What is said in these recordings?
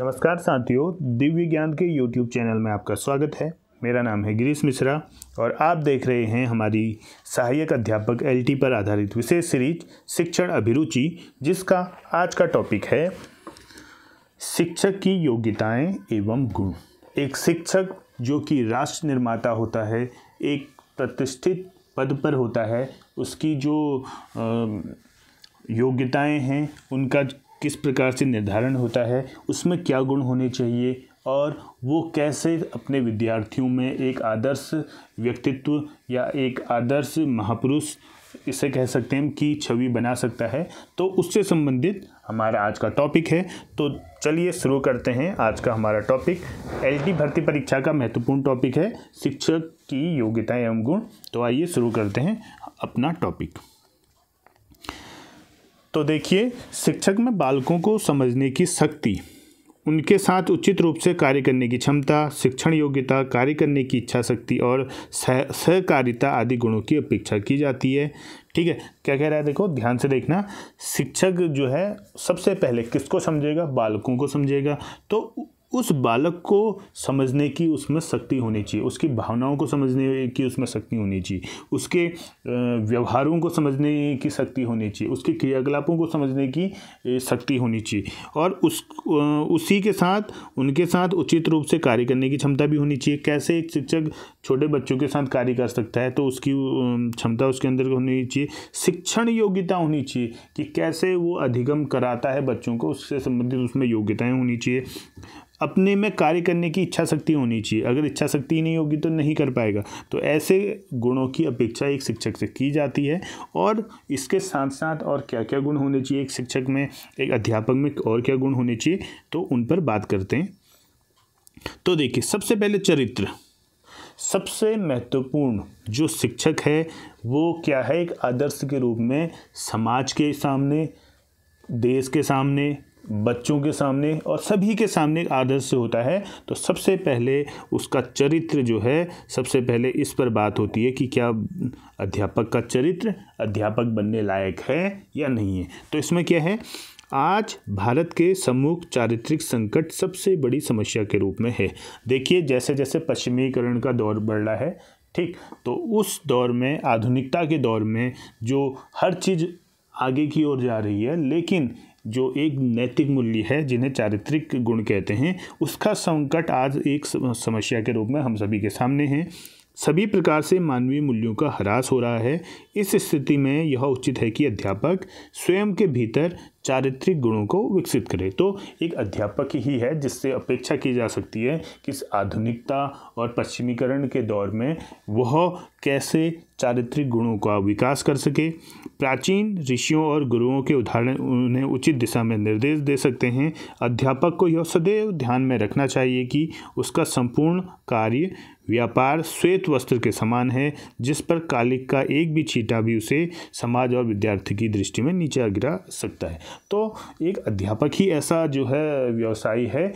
नमस्कार साथियों दिव्य ज्ञान के यूट्यूब चैनल में आपका स्वागत है मेरा नाम है गिरीश मिश्रा और आप देख रहे हैं हमारी सहायक अध्यापक एल पर आधारित विशेष सीरीज शिक्षण अभिरुचि जिसका आज का टॉपिक है शिक्षक की योग्यताएं एवं गुण एक शिक्षक जो कि राष्ट्र निर्माता होता है एक प्रतिष्ठित पद पर होता है उसकी जो योग्यताएं हैं उनका किस प्रकार से निर्धारण होता है उसमें क्या गुण होने चाहिए और वो कैसे अपने विद्यार्थियों में एक आदर्श व्यक्तित्व या एक आदर्श महापुरुष इसे कह सकते हैं कि छवि बना सकता है तो उससे संबंधित हमारा आज का टॉपिक है तो चलिए शुरू करते हैं आज का हमारा टॉपिक एल भर्ती परीक्षा का महत्वपूर्ण टॉपिक है शिक्षक की योग्यता एवं गुण तो आइए शुरू करते हैं अपना टॉपिक तो देखिए शिक्षक में बालकों को समझने की शक्ति उनके साथ उचित रूप से कार्य करने की क्षमता शिक्षण योग्यता कार्य करने की इच्छा शक्ति और सह सहकारिता आदि गुणों की अपेक्षा की जाती है ठीक है क्या कह रहा है देखो ध्यान से देखना शिक्षक जो है सबसे पहले किसको समझेगा बालकों को समझेगा तो उस बालक को समझने की उसमें शक्ति होनी चाहिए उसकी भावनाओं को समझने की उसमें शक्ति होनी चाहिए उसके व्यवहारों को समझने की शक्ति होनी चाहिए उसके क्रियाकलापों को समझने की शक्ति होनी चाहिए और उस उसी के साथ उनके साथ उचित रूप से कार्य करने की क्षमता भी होनी चाहिए कैसे एक शिक्षक छोटे बच्चों के साथ कार्य कर सकता है तो उसकी क्षमता उसके अंदर होनी चाहिए शिक्षण योग्यता होनी चाहिए कि कैसे वो अधिगम कराता है बच्चों को उससे संबंधित उसमें योग्यताएँ होनी चाहिए अपने में कार्य करने की इच्छा शक्ति होनी चाहिए अगर इच्छा शक्ति नहीं होगी तो नहीं कर पाएगा तो ऐसे गुणों की अपेक्षा एक शिक्षक से की जाती है और इसके साथ साथ और क्या क्या गुण होने चाहिए एक शिक्षक में एक अध्यापक में और क्या गुण होने चाहिए तो उन पर बात करते हैं तो देखिए सबसे पहले चरित्र सबसे महत्वपूर्ण जो शिक्षक है वो क्या है एक आदर्श के रूप में समाज के सामने देश के सामने बच्चों के सामने और सभी के सामने आदर्श होता है तो सबसे पहले उसका चरित्र जो है सबसे पहले इस पर बात होती है कि क्या अध्यापक का चरित्र अध्यापक बनने लायक है या नहीं है तो इसमें क्या है आज भारत के सम्मुख चारित्रिक संकट सबसे बड़ी समस्या के रूप में है देखिए जैसे जैसे पश्चिमीकरण का दौर बढ़ रहा है ठीक तो उस दौर में आधुनिकता के दौर में जो हर चीज़ आगे की ओर जा रही है लेकिन जो एक नैतिक मूल्य है जिन्हें चारित्रिक गुण कहते हैं उसका संकट आज एक समस्या के रूप में हम सभी के सामने हैं सभी प्रकार से मानवीय मूल्यों का ह्रास हो रहा है इस स्थिति में यह उचित है कि अध्यापक स्वयं के भीतर चारित्रिक गुणों को विकसित करे तो एक अध्यापक ही है जिससे अपेक्षा की जा सकती है कि इस आधुनिकता और पश्चिमीकरण के दौर में वह कैसे चारित्रिक गुणों का विकास कर सके प्राचीन ऋषियों और गुरुओं के उदाहरण उन्हें उचित दिशा में निर्देश दे सकते हैं अध्यापक को यह सदैव ध्यान में रखना चाहिए कि उसका संपूर्ण कार्य व्यापार श्वेत वस्त्र के समान है जिस पर कालिक का एक भी छीटा भी उसे समाज और विद्यार्थी की दृष्टि में नीचे गिरा सकता है तो एक अध्यापक ही ऐसा जो है व्यवसायी है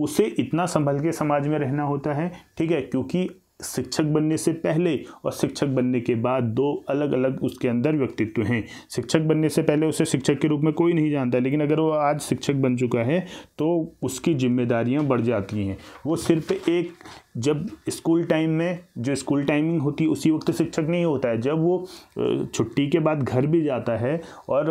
उसे इतना संभल के समाज में रहना होता है ठीक है क्योंकि शिक्षक बनने से पहले और शिक्षक बनने के बाद दो अलग अलग उसके अंदर व्यक्तित्व हैं शिक्षक बनने से पहले उसे शिक्षक के रूप में कोई नहीं जानता लेकिन अगर वो आज शिक्षक बन चुका है तो उसकी जिम्मेदारियां बढ़ जाती हैं वो सिर्फ एक जब स्कूल टाइम में जो स्कूल टाइमिंग होती है उसी वक्त शिक्षक नहीं होता है जब वो छुट्टी के बाद घर भी जाता है और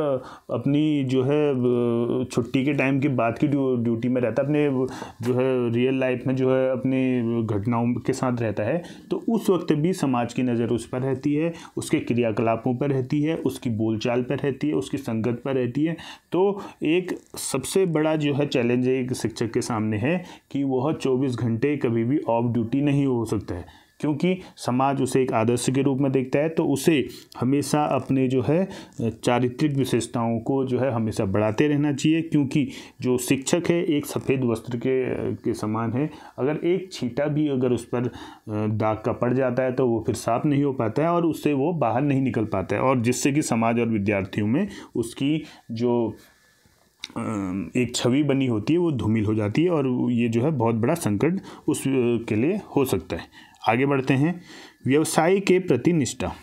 अपनी जो है छुट्टी के टाइम के बाद की ड्यूटी में रहता है अपने जो है रियल लाइफ में जो है अपनी घटनाओं के साथ रहता है तो उस वक्त भी समाज की नज़र उस पर रहती है उसके क्रियाकलापों पर रहती है उसकी बोलचाल पर रहती है उसकी संगत पर रहती है तो एक सबसे बड़ा जो है चैलेंज एक शिक्षक के सामने है कि वह चौबीस घंटे कभी भी ऑफ ड्यूटी नहीं हो सकता है क्योंकि समाज उसे एक आदर्श के रूप में देखता है तो उसे हमेशा अपने जो है चारित्रिक विशेषताओं को जो है हमेशा बढ़ाते रहना चाहिए क्योंकि जो शिक्षक है एक सफ़ेद वस्त्र के के समान है अगर एक छीटा भी अगर उस पर दाग का पड़ जाता है तो वो फिर साफ नहीं हो पाता है और उससे वो बाहर नहीं निकल पाता है और जिससे कि समाज और विद्यार्थियों में उसकी जो एक छवि बनी होती है वो धूमिल हो जाती है और ये जो है बहुत बड़ा संकट उस के लिए हो सकता है आगे बढ़ते हैं व्यवसाय के प्रति निष्ठा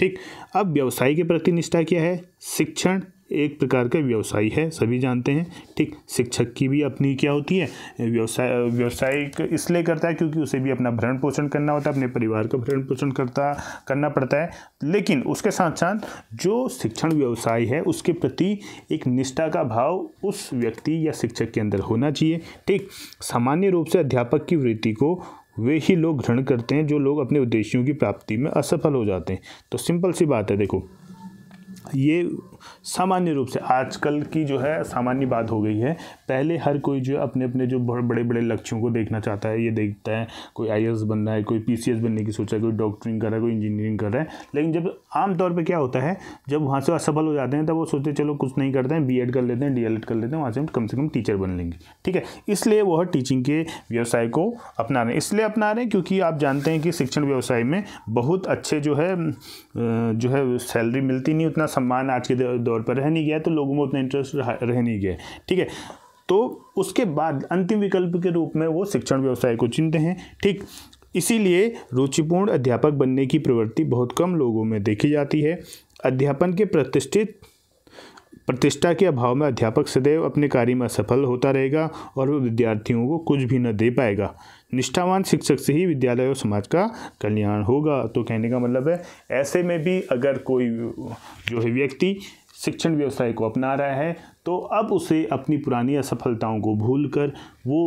ठीक अब व्यवसाय के प्रति निष्ठा क्या है शिक्षण एक प्रकार का व्यवसाय है सभी जानते हैं ठीक शिक्षक की भी अपनी क्या होती है व्यवसाय व्यवसाय इसलिए करता है क्योंकि उसे भी अपना भरण पोषण करना होता है अपने परिवार का भरण पोषण करता करना पड़ता है लेकिन उसके साथ साथ जो शिक्षण व्यवसाय है उसके प्रति एक निष्ठा का भाव उस व्यक्ति या शिक्षक के अंदर होना चाहिए ठीक सामान्य रूप से अध्यापक की वृत्ति को वे ही लोग घृण करते हैं जो लोग अपने उद्देश्यों की प्राप्ति में असफल हो जाते हैं तो सिंपल सी बात है देखो ये सामान्य रूप से आजकल की जो है सामान्य बात हो गई है पहले हर कोई जो अपने अपने जो बड़े बड़े लक्ष्यों को देखना चाहता है ये देखता है कोई आई बनना है कोई पी बनने की सोचा है कोई डॉक्टरिंग कर रहा है कोई इंजीनियरिंग कर रहा है लेकिन जब आमतौर पर क्या होता है जब वहाँ से असफल हो जाते हैं तब वो सोचते चलो कुछ नहीं करते हैं बी कर लेते हैं डी कर लेते हैं वहाँ से हम कम से कम टीचर बन लेंगे ठीक है इसलिए वह टीचिंग के व्यवसाय को अपना रहे हैं इसलिए अपना रहे हैं क्योंकि आप जानते हैं कि शिक्षण व्यवसाय में बहुत अच्छे जो है जो है सैलरी मिलती नहीं उतना सम्मान आज के दौर पर रह नहीं गया तो लोगों में उतना इंटरेस्ट रह नहीं गया ठीक है तो उसके बाद अंतिम विकल्प के रूप में वो शिक्षण व्यवसाय को चुनते हैं ठीक इसीलिए रुचिपूर्ण अध्यापक बनने की प्रवृत्ति बहुत कम लोगों में देखी जाती है अध्यापन के प्रतिष्ठित प्रतिष्ठा के अभाव में अध्यापक सदैव अपने कार्य में असफल होता रहेगा और वह विद्यार्थियों को कुछ भी न दे पाएगा निष्ठावान शिक्षक से ही विद्यालय और समाज का कल्याण होगा तो कहने का मतलब है ऐसे में भी अगर कोई जो है व्यक्ति शिक्षण व्यवसाय को अपना रहा है तो अब उसे अपनी पुरानी असफलताओं को भूलकर वो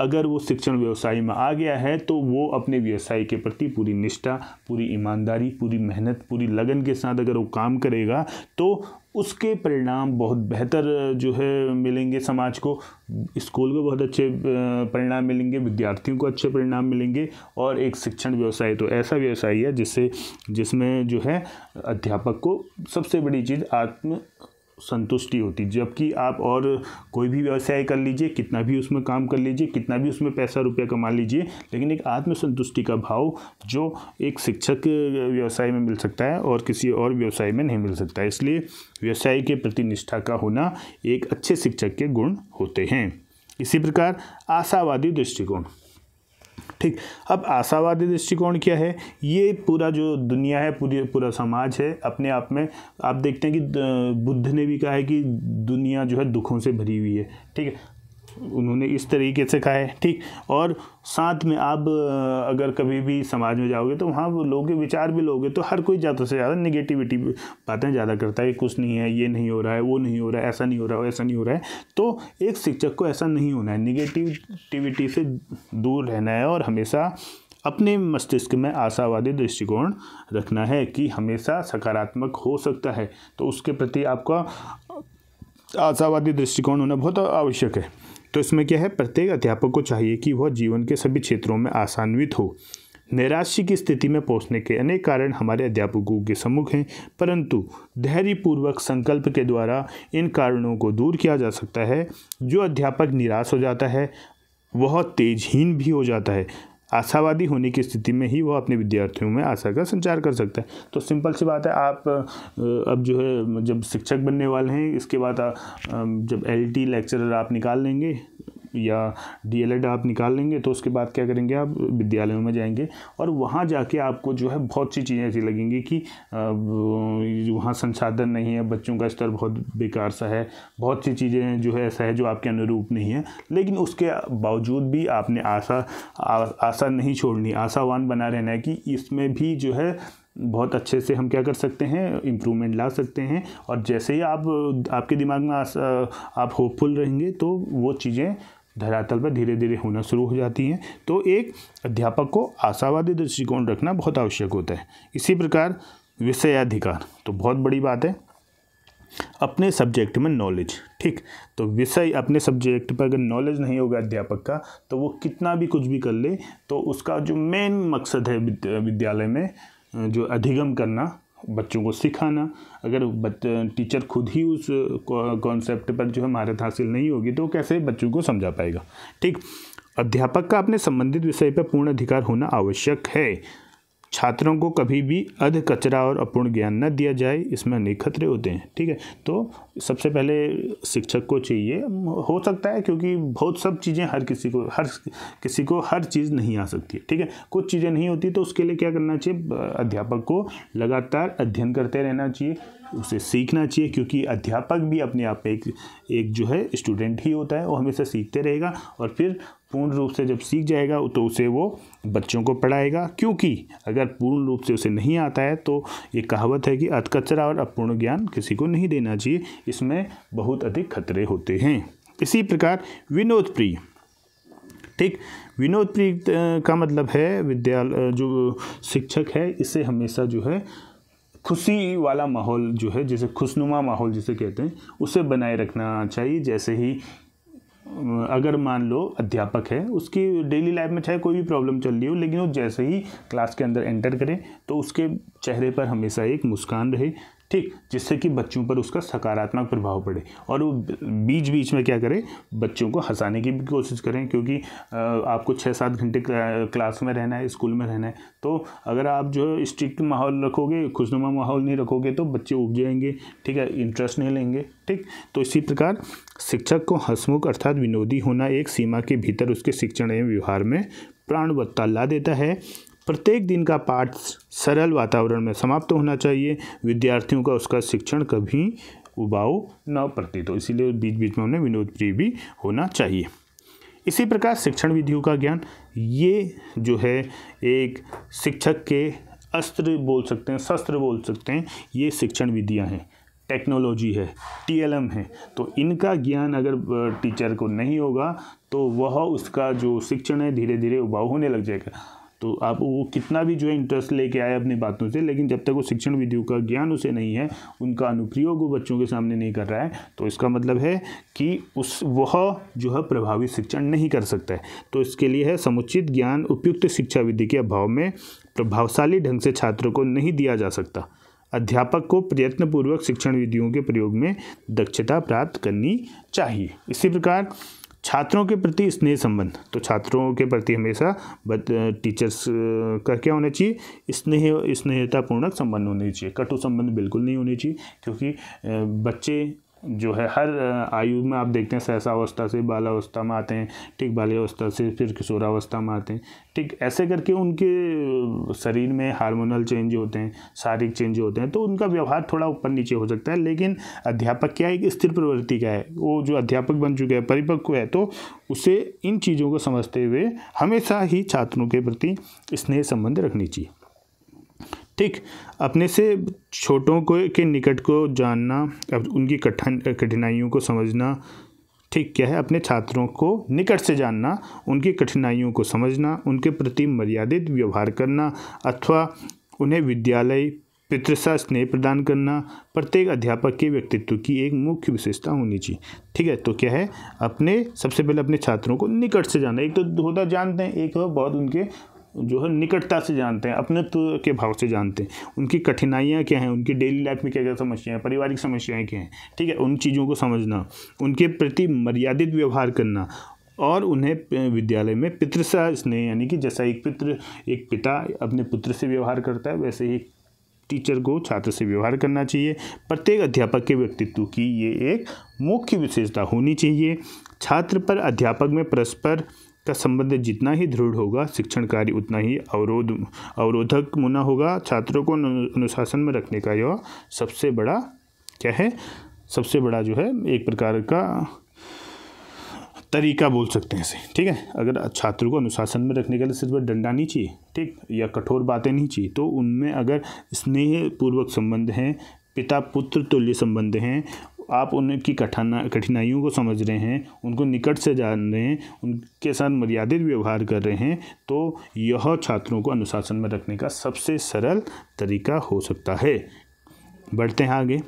अगर वो शिक्षण व्यवसाय में आ गया है तो वो अपने व्यवसाय के प्रति पूरी निष्ठा पूरी ईमानदारी पूरी मेहनत पूरी लगन के साथ अगर वो काम करेगा तो उसके परिणाम बहुत बेहतर जो है मिलेंगे समाज को स्कूल को बहुत अच्छे परिणाम मिलेंगे विद्यार्थियों को अच्छे परिणाम मिलेंगे और एक शिक्षण व्यवसाय तो ऐसा व्यवसाय है जिससे जिसमें जो है अध्यापक को सबसे बड़ी चीज़ आत्म संतुष्टि होती जबकि आप और कोई भी व्यवसाय कर लीजिए कितना भी उसमें काम कर लीजिए कितना भी उसमें पैसा रुपया कमा लीजिए लेकिन एक आत्मसंतुष्टि का भाव जो एक शिक्षक व्यवसाय में मिल सकता है और किसी और व्यवसाय में नहीं मिल सकता इसलिए व्यवसाय के प्रति निष्ठा का होना एक अच्छे शिक्षक के गुण होते हैं इसी प्रकार आशावादी दृष्टिकोण ठीक अब आशावादी दृष्टिकोण क्या है ये पूरा जो दुनिया है पूरी पूरा समाज है अपने आप में आप देखते हैं कि बुद्ध ने भी कहा है कि दुनिया जो है दुखों से भरी हुई है ठीक है उन्होंने इस तरीके से कहा है ठीक और साथ में आप अगर कभी भी समाज में जाओगे तो वहाँ लोगों के विचार भी लोगे तो हर कोई ज़्यादा से ज़्यादा निगेटिविटी बातें ज़्यादा करता है कुछ नहीं है ये नहीं हो रहा है वो नहीं हो रहा है ऐसा नहीं हो रहा है ऐसा नहीं हो रहा है तो एक शिक्षक को ऐसा नहीं होना है निगेटिविटी से दूर रहना है और हमेशा अपने मस्तिष्क में आशावादी दृष्टिकोण रखना है कि हमेशा सकारात्मक हो सकता है तो उसके प्रति आपका आशावादी दृष्टिकोण होना बहुत आवश्यक है तो इसमें क्या है प्रत्येक अध्यापक को चाहिए कि वह जीवन के सभी क्षेत्रों में आसान्वित हो निराशी की स्थिति में पहुंचने के अनेक कारण हमारे अध्यापकों के सम्मुख हैं परंतु धैर्यपूर्वक संकल्प के द्वारा इन कारणों को दूर किया जा सकता है जो अध्यापक निराश हो जाता है वह तेजहीन भी हो जाता है आशावादी होने की स्थिति में ही वह अपने विद्यार्थियों में आशा का संचार कर सकता है तो सिंपल सी बात है आप अब जो है जब शिक्षक बनने वाले हैं इसके बाद जब एल टी लेक्चरर आप निकाल लेंगे या डीएलएड आप निकाल लेंगे तो उसके बाद क्या करेंगे आप विद्यालयों में जाएंगे और वहाँ जाके आपको जो है बहुत सी चीज़ें ऐसी लगेंगी कि वहाँ संसाधन नहीं है बच्चों का स्तर बहुत बेकार सा है बहुत सी चीज़ें जो है ऐसा है जो आपके अनुरूप नहीं है लेकिन उसके बावजूद भी आपने आशा आशा नहीं छोड़नी आशावान बना रहना है कि इसमें भी जो है बहुत अच्छे से हम क्या कर सकते हैं इम्प्रूवमेंट ला सकते हैं और जैसे ही आप आपके दिमाग में आप होपफुल रहेंगे तो वो चीज़ें धरातल पर धीरे धीरे होना शुरू हो जाती हैं तो एक अध्यापक को आशावादी दृष्टिकोण रखना बहुत आवश्यक होता है इसी प्रकार विषयाधिकार तो बहुत बड़ी बात है अपने सब्जेक्ट में नॉलेज ठीक तो विषय अपने सब्जेक्ट पर अगर नॉलेज नहीं होगा अध्यापक का तो वो कितना भी कुछ भी कर ले तो उसका जो मेन मकसद है विद्यालय में जो अधिगम करना बच्चों को सिखाना अगर टीचर खुद ही उस कॉन्सेप्ट पर जो है महारत हासिल नहीं होगी तो कैसे बच्चों को समझा पाएगा ठीक अध्यापक का अपने संबंधित विषय पर पूर्ण अधिकार होना आवश्यक है छात्रों को कभी भी अध कचरा और अपूर्ण ज्ञान न दिया जाए इसमें अनेक खतरे होते हैं ठीक है तो सबसे पहले शिक्षक को चाहिए हो सकता है क्योंकि बहुत सब चीज़ें हर किसी को हर किसी को हर चीज़ नहीं आ सकती है ठीक है कुछ चीज़ें नहीं होती तो उसके लिए क्या करना चाहिए अध्यापक को लगातार अध्ययन करते रहना चाहिए उसे सीखना चाहिए क्योंकि अध्यापक भी अपने आप में एक एक जो है स्टूडेंट ही होता है वो हमेशा सीखते रहेगा और फिर पूर्ण रूप से जब सीख जाएगा तो उसे वो बच्चों को पढ़ाएगा क्योंकि अगर पूर्ण रूप से उसे नहीं आता है तो ये कहावत है कि अधकचरा और अपूर्ण ज्ञान किसी को नहीं देना चाहिए इसमें बहुत अधिक खतरे होते हैं इसी प्रकार विनोद प्रिय ठीक विनोद प्रिय का मतलब है विद्यालय जो शिक्षक है इसे हमेशा जो है खुशी वाला माहौल जो है जैसे खुशनुमा माहौल जिसे कहते हैं उसे बनाए रखना चाहिए जैसे ही अगर मान लो अध्यापक है उसकी डेली लाइफ में चाहे कोई भी प्रॉब्लम चल रही हो लेकिन वो जैसे ही क्लास के अंदर एंटर करें तो उसके चेहरे पर हमेशा एक मुस्कान रहे ठीक जिससे कि बच्चों पर उसका सकारात्मक प्रभाव पड़े और वो बीच बीच में क्या करें बच्चों को हंसाने की भी कोशिश करें क्योंकि आपको छः सात घंटे क्लास में रहना है स्कूल में रहना है तो अगर आप जो है स्ट्रिक्ट माहौल रखोगे खुशनुमा माहौल नहीं रखोगे तो बच्चे उग जाएंगे ठीक है इंटरेस्ट नहीं लेंगे ठीक तो इसी प्रकार शिक्षक को हंसमुख अर्थात विनोदी होना एक सीमा के भीतर उसके शिक्षण एवं व्यवहार में प्राणवत्ता ला देता है प्रत्येक दिन का पाठ सरल वातावरण में समाप्त होना चाहिए विद्यार्थियों का उसका शिक्षण कभी उबाऊ न प्रतीत हो इसीलिए बीच बीच में उन्हें विनोद प्रिय भी होना चाहिए इसी प्रकार शिक्षण विधियों का ज्ञान ये जो है एक शिक्षक के अस्त्र बोल सकते हैं शस्त्र बोल सकते हैं ये शिक्षण विधियाँ हैं टेक्नोलॉजी है टीएलएम है तो इनका ज्ञान अगर टीचर को नहीं होगा तो वह उसका जो शिक्षण है धीरे धीरे उबाऊ होने लग जाएगा तो आप वो कितना भी जो है इंटरेस्ट लेके आए अपनी बातों से लेकिन जब तक वो शिक्षण विधियों का ज्ञान उसे नहीं है उनका अनुप्रयोग वो बच्चों के सामने नहीं कर रहा है तो इसका मतलब है कि उस वह जो है प्रभावी शिक्षण नहीं कर सकता है तो इसके लिए है समुचित ज्ञान उपयुक्त शिक्षा विधि के अभाव में प्रभावशाली ढंग से छात्रों को नहीं दिया जा सकता अध्यापक को प्रयत्नपूर्वक शिक्षण विधियों के प्रयोग में दक्षता प्राप्त करनी चाहिए इसी प्रकार छात्रों के प्रति स्नेह संबंध तो छात्रों के प्रति हमेशा टीचर्स का क्या होना चाहिए स्नेह स्नेहतापूर्णक संबंध होने चाहिए कटु संबंध बिल्कुल नहीं होने चाहिए क्योंकि बच्चे जो है हर आयु में आप देखते हैं सहसावस्था से बालावस्था में आते हैं ठीक बाल्यावस्था से फिर किशोरावस्था में आते हैं ठीक ऐसे करके उनके शरीर में हार्मोनल चेंज होते हैं शारीरिक चेंज होते हैं तो उनका व्यवहार थोड़ा ऊपर नीचे हो सकता है लेकिन अध्यापक क्या एक स्थिर प्रवृत्ति का है वो जो अध्यापक बन चुका है परिपक्व है तो उसे इन चीज़ों को समझते हुए हमेशा ही छात्रों के प्रति स्नेह संबंध रखनी चाहिए ठीक अपने से छोटों को के निकट को जानना अब उनकी कठिन कठिनाइयों को समझना ठीक क्या है अपने छात्रों को निकट से जानना उनकी कठिनाइयों को समझना उनके प्रति मर्यादित व्यवहार करना अथवा उन्हें विद्यालय पितृसा स्नेह प्रदान करना प्रत्येक अध्यापक के व्यक्तित्व की एक मुख्य विशेषता होनी चाहिए ठीक है तो क्या है अपने सबसे पहले अपने छात्रों को निकट से जाना एक तो होता जानते हैं एक तो बहुत उनके जो है निकटता से जानते हैं अपने के भाव से जानते हैं उनकी कठिनाइयाँ क्या हैं उनकी डेली लाइफ में क्या क्या समस्याएं हैं पारिवारिक समस्याएं क्या हैं ठीक है उन चीज़ों को समझना उनके प्रति मर्यादित व्यवहार करना और उन्हें विद्यालय में पितृ सा स्नेह यानी कि जैसा एक पितृ एक पिता अपने पुत्र से व्यवहार करता है वैसे ही टीचर को छात्र से व्यवहार करना चाहिए प्रत्येक अध्यापक के व्यक्तित्व की ये एक मुख्य विशेषता होनी चाहिए छात्र पर अध्यापक में परस्पर का संबंध जितना ही दृढ़ होगा शिक्षण कार्य उतना ही अवरोध अवरोधक मुना होगा छात्रों को अनुशासन में रखने का यह सबसे बड़ा क्या है सबसे बड़ा जो है एक प्रकार का तरीका बोल सकते हैं इसे ठीक है अगर छात्रों को अनुशासन में रखने के लिए सिर्फ डंडा नहीं चाहिए ठीक या कठोर बातें नहीं चाहिए तो उनमें अगर स्नेह पूर्वक संबंध हैं पिता पुत्र तुल्य संबंध हैं आप उनकी कठिना कठिनाइयों को समझ रहे हैं उनको निकट से जान रहे हैं उनके साथ मर्यादित व्यवहार कर रहे हैं तो यह छात्रों को अनुशासन में रखने का सबसे सरल तरीका हो सकता है बढ़ते हैं आगे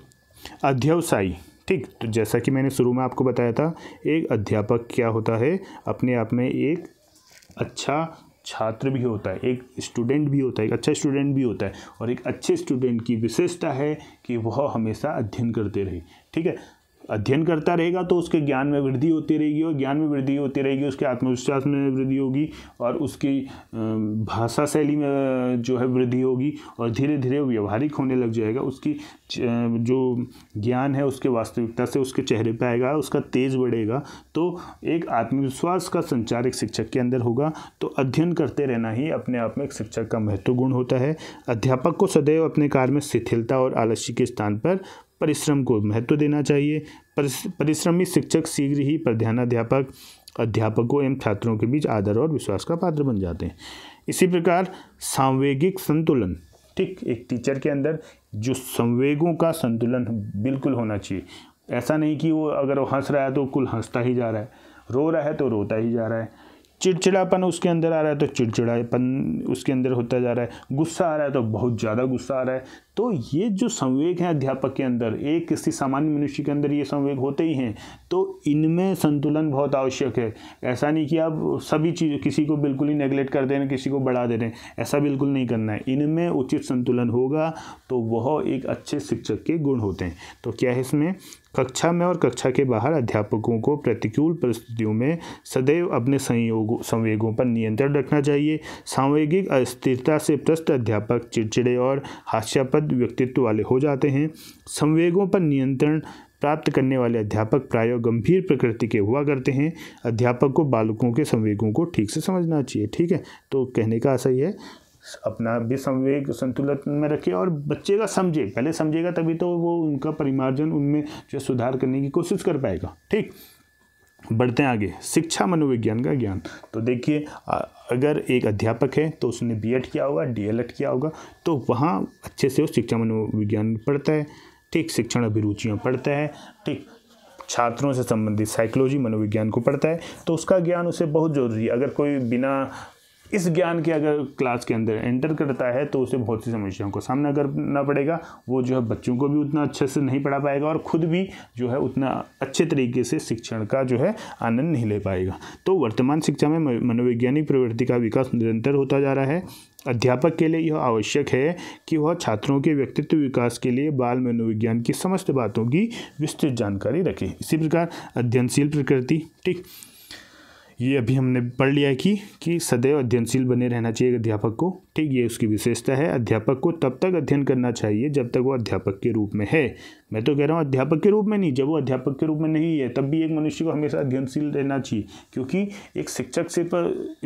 अध्यवसायी ठीक तो जैसा कि मैंने शुरू में आपको बताया था एक अध्यापक क्या होता है अपने आप में एक अच्छा छात्र भी होता है एक स्टूडेंट भी होता है एक अच्छा स्टूडेंट भी होता है और एक अच्छे स्टूडेंट की विशेषता है कि वह हमेशा अध्ययन करते रहे ठीक है अध्ययन करता रहेगा तो उसके ज्ञान में वृद्धि होती रहेगी और ज्ञान में वृद्धि होती रहेगी उसके आत्मविश्वास में वृद्धि होगी और उसकी भाषा शैली में जो है वृद्धि होगी और धीरे धीरे व्यवहारिक होने लग जाएगा उसकी जो ज्ञान है उसके वास्तविकता से उसके चेहरे पर आएगा उसका तेज बढ़ेगा तो एक आत्मविश्वास का संचार एक शिक्षक के अंदर होगा तो अध्ययन करते रहना ही अपने आप में एक शिक्षक का महत्वपूर्ण होता है अध्यापक को सदैव अपने कार्य में शिथिलता और आलस्य के स्थान पर परिश्रम को महत्व देना चाहिए परिश्रमी शिक्षक शीघ्र ही प्रधानाध्यापक अध्यापकों एवं छात्रों के बीच आदर और विश्वास का पात्र बन जाते हैं इसी प्रकार सांवेगिक संतुलन ठीक एक टीचर के अंदर जो संवेगों का संतुलन बिल्कुल होना चाहिए ऐसा नहीं कि वो अगर वो हंस रहा है तो कुल हंसता ही जा रहा है रो रहा है तो रोता ही जा रहा है चिड़चिड़ापन उसके अंदर आ रहा है तो चिड़चिड़ापन उसके अंदर होता जा रहा है गुस्सा आ रहा है तो बहुत ज़्यादा गुस्सा आ रहा है तो ये जो संवेग हैं अध्यापक के अंदर एक किसी सामान्य मनुष्य के अंदर ये संवेग होते ही हैं तो इनमें संतुलन बहुत आवश्यक है ऐसा नहीं कि आप सभी चीज़ किसी को बिल्कुल ही नेगलेक्ट कर दे रहे किसी को बढ़ा दे रहे हैं ऐसा बिल्कुल नहीं करना है इनमें उचित संतुलन होगा तो वह एक अच्छे शिक्षक के गुण होते हैं तो क्या है इसमें कक्षा में और कक्षा के बाहर अध्यापकों को प्रतिकूल परिस्थितियों में सदैव अपने संयोग संवेगों पर नियंत्रण रखना चाहिए सांवेगिक अस्थिरता से प्रस्त अध्यापक चिड़चिड़े और हास्यापद समृद्ध व्यक्तित्व वाले हो जाते हैं संवेगों पर नियंत्रण प्राप्त करने वाले अध्यापक प्राय गंभीर प्रकृति के हुआ करते हैं अध्यापक को बालकों के संवेगों को ठीक से समझना चाहिए ठीक है तो कहने का ही है अपना भी संवेग संतुलन में रखे और बच्चे का समझे पहले समझेगा तभी तो वो उनका परिमार्जन उनमें जो सुधार करने की कोशिश कर पाएगा ठीक बढ़ते हैं आगे शिक्षा मनोविज्ञान का ज्ञान तो देखिए अगर एक अध्यापक है तो उसने बीएड किया होगा डीएलएड किया होगा तो वहाँ अच्छे से वो शिक्षा मनोविज्ञान पढ़ता है ठीक शिक्षण अभिरुचियाँ पढ़ता है ठीक छात्रों से संबंधित साइकोलॉजी मनोविज्ञान को पढ़ता है तो उसका ज्ञान उसे बहुत ज़रूरी है अगर कोई बिना इस ज्ञान के अगर क्लास के अंदर एंटर करता है तो उसे बहुत सी समस्याओं का सामना करना पड़ेगा वो जो है बच्चों को भी उतना अच्छे से नहीं पढ़ा पाएगा और खुद भी जो है उतना अच्छे तरीके से शिक्षण का जो है आनंद नहीं ले पाएगा तो वर्तमान शिक्षा में मनोवैज्ञानिक प्रवृत्ति का विकास निरंतर होता जा रहा है अध्यापक के लिए यह आवश्यक है कि वह छात्रों के व्यक्तित्व विकास के लिए बाल मनोविज्ञान की समस्त बातों की विस्तृत जानकारी रखें इसी प्रकार अध्ययनशील प्रकृति ठीक ये अभी हमने पढ़ लिया है कि कि सदैव अध्ययनशील बने रहना चाहिए अध्यापक को ठीक ये उसकी विशेषता है अध्यापक को तब तक अध्ययन करना चाहिए जब तक वो अध्यापक के रूप में है मैं तो कह रहा हूँ अध्यापक के रूप में नहीं जब वो अध्यापक के रूप में नहीं है तब भी एक मनुष्य को हमेशा अध्ययनशील रहना चाहिए क्योंकि एक शिक्षक सिर्फ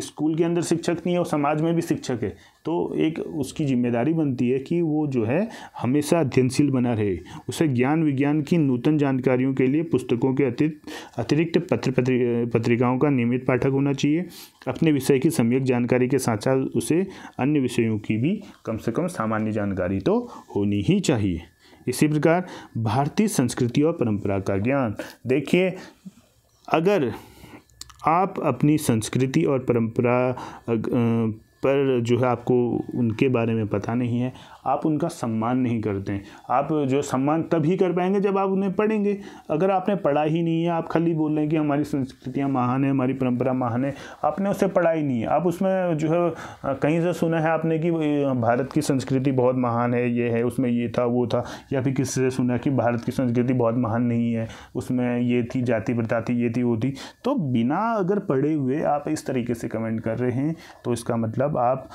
स्कूल के अंदर शिक्षक नहीं है और समाज में भी शिक्षक है तो एक उसकी जिम्मेदारी बनती है कि वो जो है हमेशा अध्ययनशील बना रहे उसे ज्ञान विज्ञान की नूतन जानकारियों के लिए पुस्तकों के अतिरिक्त अतिरिक्त पत्र पत्रिकाओं का नियमित पाठक होना चाहिए अपने विषय की सम्यक जानकारी के साथ साथ उसे अन्य विषयों की भी कम से कम सामान्य जानकारी तो होनी ही चाहिए इसी प्रकार भारतीय संस्कृति और परंपरा का ज्ञान देखिए अगर आप अपनी संस्कृति और परंपरा पर जो है आपको उनके बारे में पता नहीं है आप उनका सम्मान नहीं करते हैं आप जो सम्मान तभी कर पाएंगे जब आप उन्हें पढ़ेंगे अगर आपने पढ़ा ही नहीं है आप खाली बोल रहे हैं कि हमारी संस्कृतियाँ महान है हमारी परंपरा महान है आपने उसे पढ़ा ही नहीं है आप उसमें जो है कहीं से सुना है आपने कि भारत की संस्कृति बहुत महान है ये है उसमें ये था वो था या फिर किसी से सुना कि भारत की संस्कृति बहुत महान नहीं है उसमें ये थी जाति प्रथा थी ये थी वो थी तो बिना अगर पढ़े हुए आप इस तरीके से कमेंट कर रहे हैं तो इसका मतलब आप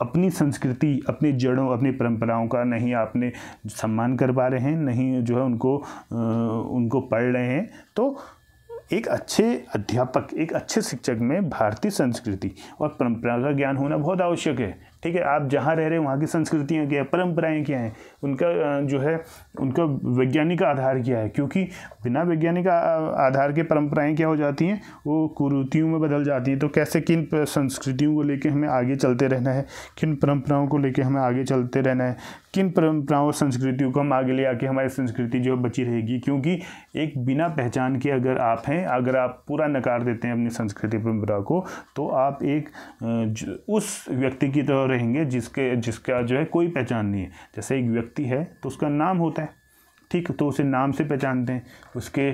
अपनी संस्कृति अपनी जड़ों अपनी परंपराओं का नहीं आपने सम्मान कर पा रहे हैं नहीं जो है उनको उनको पढ़ रहे हैं तो एक अच्छे अध्यापक एक अच्छे शिक्षक में भारतीय संस्कृति और परंपरा का ज्ञान होना बहुत आवश्यक है ठीक है आप जहाँ रह रहे हैं वहाँ की संस्कृतियाँ क्या है परंपराएं क्या हैं उनका जो है उनका वैज्ञानिक आधार क्या है क्योंकि बिना वैज्ञानिक आधार के परंपराएं क्या हो जाती हैं वो कुरूतियों में बदल जाती हैं तो कैसे किन संस्कृतियों को लेके हमें आगे चलते रहना है किन परंपराओं को लेके हमें आगे चलते रहना है किन परंपराओं संस्कृतियों को हम आगे ले आके हमारी संस्कृति जो बची रहेगी क्योंकि एक बिना पहचान के अगर आप हैं अगर आप पूरा नकार देते हैं अपनी संस्कृति परंपरा को तो आप एक उस व्यक्ति की तरह रहेंगे जिसके जिसका जो है कोई पहचान नहीं है जैसे एक व्यक्ति है तो उसका नाम होता है ठीक तो उसे नाम से पहचानते हैं उसके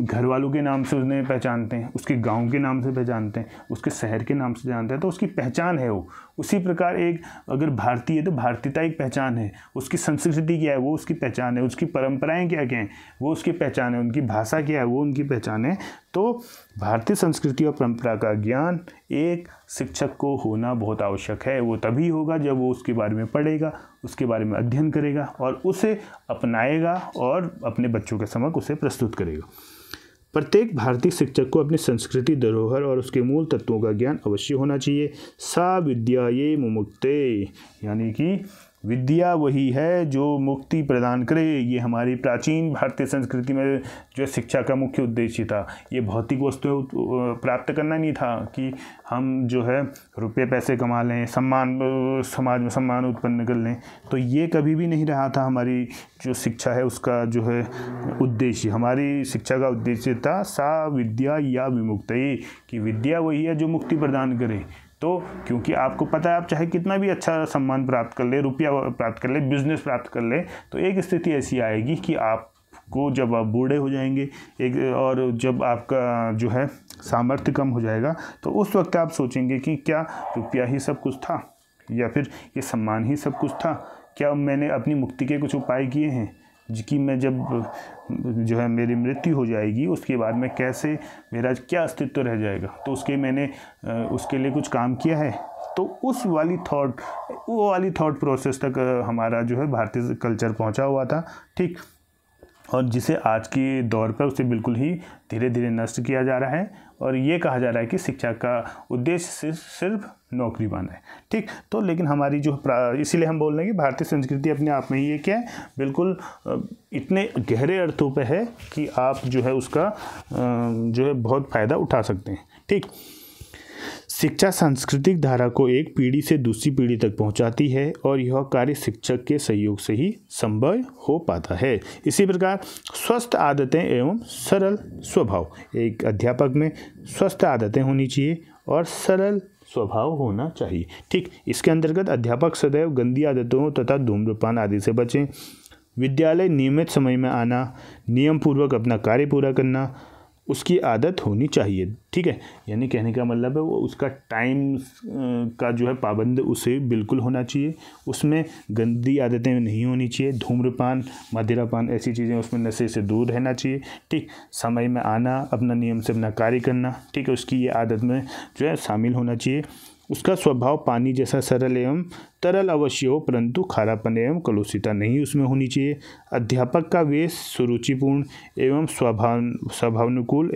घर वालों के नाम से उसने पहचानते हैं उसके गांव के नाम से पहचानते हैं उसके शहर के नाम से जानते हैं तो उसकी पहचान है वो उसी प्रकार एक अगर भारतीय है तो भारतीयता एक पहचान है उसकी संस्कृति क्या है वो उसकी पहचान है उसकी परंपराएं क्या क्या हैं वो उसकी पहचान है उनकी भाषा क्या है वो उनकी पहचान है तो भारतीय संस्कृति और परंपरा का ज्ञान एक शिक्षक को होना बहुत आवश्यक है वो तभी होगा जब वो उसके बारे में पढ़ेगा उसके बारे में अध्ययन करेगा और उसे अपनाएगा और अपने बच्चों के समक्ष उसे प्रस्तुत करेगा प्रत्येक भारतीय शिक्षक को अपनी संस्कृति धरोहर और उसके मूल तत्वों का ज्ञान अवश्य होना चाहिए सा विद्या ये मुमुक्ते यानी कि विद्या वही है जो मुक्ति प्रदान करे ये हमारी प्राचीन भारतीय संस्कृति में जो शिक्षा का मुख्य उद्देश्य था ये भौतिक वस्तुएं प्राप्त करना नहीं था कि हम जो है रुपये पैसे कमा लें सम्मान समाज में सम्मान उत्पन्न कर लें तो ये कभी भी नहीं रहा था हमारी जो शिक्षा है उसका जो है उद्देश्य हमारी शिक्षा का उद्देश्य था सा विद्या या विमुक्ति कि विद्या वही है जो मुक्ति प्रदान करे तो क्योंकि आपको पता है आप चाहे कितना भी अच्छा सम्मान प्राप्त कर ले रुपया प्राप्त कर ले बिजनेस प्राप्त कर ले तो एक स्थिति ऐसी आएगी कि आप को जब आप बूढ़े हो जाएंगे एक और जब आपका जो है सामर्थ्य कम हो जाएगा तो उस वक्त आप सोचेंगे कि क्या रुपया ही सब कुछ था या फिर ये सम्मान ही सब कुछ था क्या मैंने अपनी मुक्ति के कुछ उपाय किए हैं कि मैं जब जो है मेरी मृत्यु हो जाएगी उसके बाद में कैसे मेरा क्या अस्तित्व रह जाएगा तो उसके मैंने उसके लिए कुछ काम किया है तो उस वाली थॉट वो वाली थॉट प्रोसेस तक हमारा जो है भारतीय कल्चर पहुंचा हुआ था ठीक और जिसे आज के दौर पर उसे बिल्कुल ही धीरे धीरे नष्ट किया जा रहा है और ये कहा जा रहा है कि शिक्षा का उद्देश्य सिर्फ नौकरी बना है ठीक तो लेकिन हमारी जो इसीलिए हम बोल रहे हैं कि भारतीय संस्कृति अपने आप में ही ये क्या है बिल्कुल इतने गहरे अर्थों पे है कि आप जो है उसका जो है बहुत फ़ायदा उठा सकते हैं ठीक शिक्षा सांस्कृतिक धारा को एक पीढ़ी से दूसरी पीढ़ी तक पहुंचाती है और यह कार्य शिक्षक के सहयोग से ही संभव हो पाता है इसी प्रकार स्वस्थ आदतें एवं सरल स्वभाव एक अध्यापक में स्वस्थ आदतें होनी चाहिए और सरल स्वभाव होना चाहिए ठीक इसके अंतर्गत अध्यापक सदैव गंदी आदतों तथा धूम्रपान आदि से बचें विद्यालय नियमित समय में आना नियम पूर्वक अपना कार्य पूरा करना उसकी आदत होनी चाहिए ठीक है यानी कहने का मतलब है वो उसका टाइम का जो है पाबंद उसे बिल्कुल होना चाहिए उसमें गंदी आदतें नहीं होनी चाहिए धूम्रपान मदिरापान ऐसी चीज़ें उसमें नशे से दूर रहना चाहिए ठीक समय में आना अपना नियम से अपना कार्य करना ठीक है उसकी ये आदत में जो है शामिल होना चाहिए उसका स्वभाव पानी जैसा सरल एवं तरल अवश्य हो परंतु खारापन एवं कलुषिता नहीं उसमें होनी चाहिए अध्यापक का वेश सुरुचिपूर्ण एवं स्वभाव स्वभावानुकूल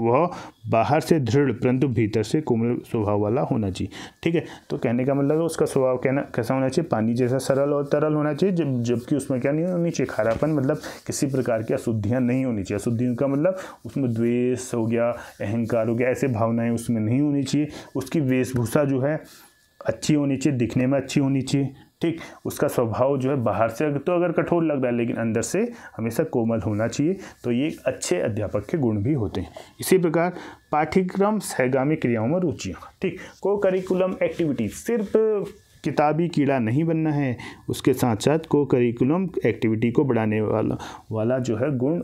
वह बाहर से दृढ़ परंतु भीतर से कोमल स्वभाव वाला होना चाहिए ठीक है तो कहने का मतलब उसका स्वभाव कहना कैसा होना चाहिए पानी जैसा सरल और तरल होना चाहिए जब जबकि उसमें क्या नहीं होनी चाहिए खारापन मतलब किसी प्रकार की अशुद्धियाँ नहीं होनी चाहिए अशुद्धियों का मतलब उसमें द्वेष हो गया अहंकार हो गया ऐसे भावनाएँ उसमें नहीं होनी चाहिए उसकी वेशभूषा जो है अच्छी होनी चाहिए दिखने में अच्छी होनी चाहिए ठीक उसका स्वभाव जो है बाहर से तो अगर कठोर लग रहा है लेकिन अंदर से हमेशा कोमल होना चाहिए तो ये अच्छे अध्यापक के गुण भी होते हैं इसी प्रकार पाठ्यक्रम सहगामी क्रियाओं में रुचियाँ ठीक को करिकुलम एक्टिविटी सिर्फ किताबी कीड़ा नहीं बनना है उसके साथ साथ को करिकुलम एक्टिविटी को बढ़ाने वाला वाला जो है गुण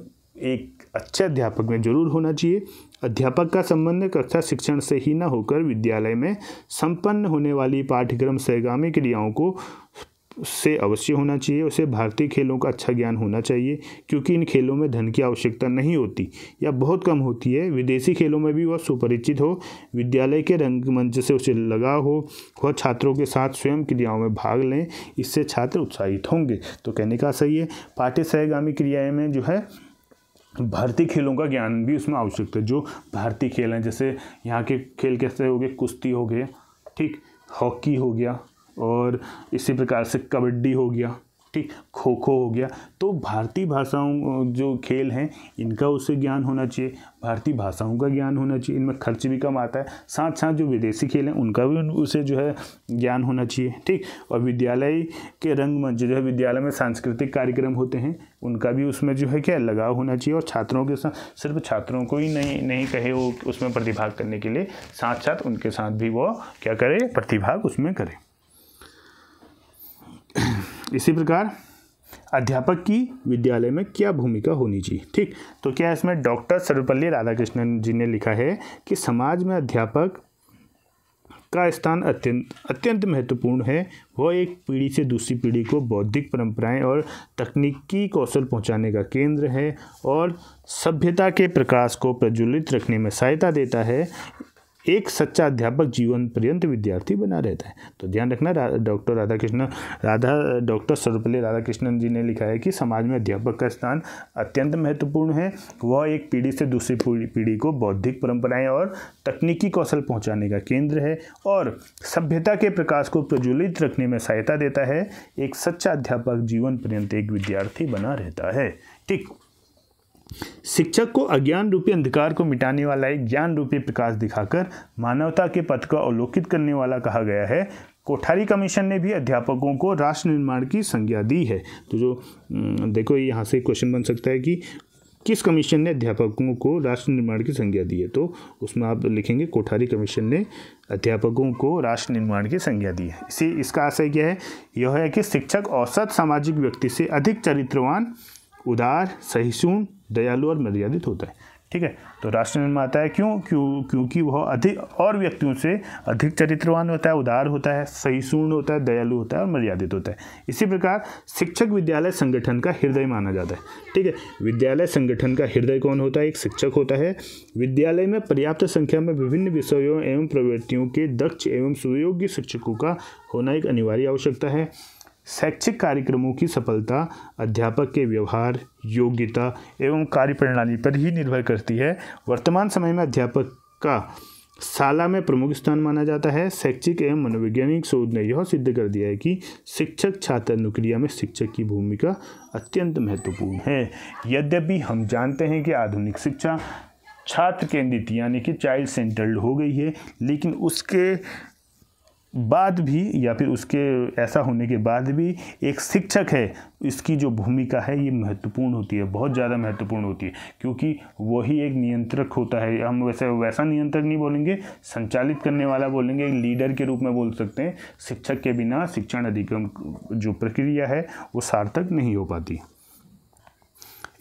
एक अच्छे अध्यापक में जरूर होना चाहिए अध्यापक का संबंध कक्षा शिक्षण से ही न होकर विद्यालय में संपन्न होने वाली पाठ्यक्रम सहगामी क्रियाओं को से अवश्य होना चाहिए उसे भारतीय खेलों का अच्छा ज्ञान होना चाहिए क्योंकि इन खेलों में धन की आवश्यकता नहीं होती या बहुत कम होती है विदेशी खेलों में भी वह सुपरिचित हो विद्यालय के रंगमंच से उसे लगाव हो वह छात्रों के साथ स्वयं क्रियाओं में भाग लें इससे छात्र उत्साहित होंगे तो कहने का सही है पाठ्य सहगामी क्रियाएँ में जो है भारतीय खेलों का ज्ञान भी उसमें आवश्यक है जो भारतीय खेल हैं जैसे यहाँ के खेल कैसे हो गए कुश्ती हो गए ठीक हॉकी हो गया और इसी प्रकार से कबड्डी हो गया ठीक खो खो हो गया तो भारतीय भाषाओं जो खेल हैं इनका उससे ज्ञान होना चाहिए भारतीय भाषाओं का ज्ञान होना चाहिए इनमें खर्च भी कम आता है साथ साथ जो विदेशी खेल हैं उनका भी उसे जो है ज्ञान होना चाहिए ठीक और विद्यालय के रंगमंच जो है विद्यालय में सांस्कृतिक कार्यक्रम होते हैं उनका भी उसमें जो है क्या लगाव होना चाहिए और छात्रों के साथ सिर्फ छात्रों को ही नहीं नहीं कहे वो उसमें प्रतिभाग करने के लिए साथ साथ उनके साथ भी वो क्या करे प्रतिभाग उसमें करें इसी प्रकार अध्यापक की विद्यालय में क्या भूमिका होनी चाहिए ठीक तो क्या इसमें डॉक्टर सर्वपल्ली राधाकृष्णन जी ने लिखा है कि समाज में अध्यापक का स्थान अत्यंत अत्यंत महत्वपूर्ण है वह एक पीढ़ी से दूसरी पीढ़ी को बौद्धिक परंपराएं और तकनीकी कौशल पहुंचाने का केंद्र है और सभ्यता के प्रकाश को प्रज्वलित रखने में सहायता देता है एक सच्चा अध्यापक जीवन पर्यंत विद्यार्थी बना रहता है तो ध्यान रखना डॉक्टर राधा कृष्ण राधा डॉक्टर सर्वपल्ली राधाकृष्णन जी ने लिखा है कि समाज में अध्यापक का स्थान अत्यंत महत्वपूर्ण है वह एक पीढ़ी से दूसरी पीढ़ी को बौद्धिक परंपराएं और तकनीकी कौशल पहुंचाने का केंद्र है और सभ्यता के प्रकाश को प्रज्वलित रखने में सहायता देता है एक सच्चा अध्यापक जीवन पर्यंत एक विद्यार्थी बना रहता है ठीक शिक्षक को अज्ञान रूपी अंधकार को मिटाने वाला एक ज्ञान रूपी प्रकाश दिखाकर मानवता के पथ को अवलोकित करने वाला कहा गया है कोठारी कमीशन ने भी अध्यापकों को राष्ट्र निर्माण की संज्ञा दी है तो जो देखो यहाँ से क्वेश्चन बन सकता है कि किस कमीशन ने अध्यापकों को राष्ट्र निर्माण की संज्ञा दी है तो उसमें आप लिखेंगे कोठारी कमीशन ने अध्यापकों को राष्ट्र निर्माण की संज्ञा दी है इसी इसका आशय क्या है यह है कि शिक्षक औसत सामाजिक व्यक्ति से अधिक चरित्रवान उदार सहिष्णु दयालु और मर्यादित होता है ठीक है तो राष्ट्र निर्माता है क्यों क्यों क्योंकि वह अधिक और व्यक्तियों से अधिक चरित्रवान होता है उदार होता है सहिष्णु होता है दयालु होता है और मर्यादित होता है इसी प्रकार शिक्षक विद्यालय संगठन का हृदय माना जाता है ठीक है विद्यालय संगठन का हृदय कौन होता है एक शिक्षक होता है विद्यालय में पर्याप्त संख्या में विभिन्न विषयों एवं प्रवृत्तियों के दक्ष एवं सुयोग्य शिक्षकों का होना एक अनिवार्य आवश्यकता है शैक्षिक कार्यक्रमों की सफलता अध्यापक के व्यवहार योग्यता एवं कार्यप्रणाली पर ही निर्भर करती है वर्तमान समय में अध्यापक का शाला में प्रमुख स्थान माना जाता है शैक्षिक एवं मनोवैज्ञानिक शोध ने यह सिद्ध कर दिया है कि शिक्षक छात्र नौकरिया में शिक्षक की भूमिका अत्यंत महत्वपूर्ण है यद्यपि हम जानते हैं कि आधुनिक शिक्षा छात्र केंद्रित यानी कि चाइल्ड सेंटर्ड हो गई है लेकिन उसके बाद भी या फिर उसके ऐसा होने के बाद भी एक शिक्षक है इसकी जो भूमिका है ये महत्वपूर्ण होती है बहुत ज़्यादा महत्वपूर्ण होती है क्योंकि वही एक नियंत्रक होता है हम वैसे वैसा नियंत्रक नहीं बोलेंगे संचालित करने वाला बोलेंगे एक लीडर के रूप में बोल सकते हैं शिक्षक के बिना शिक्षण अधिगम जो प्रक्रिया है वो सार्थक नहीं हो पाती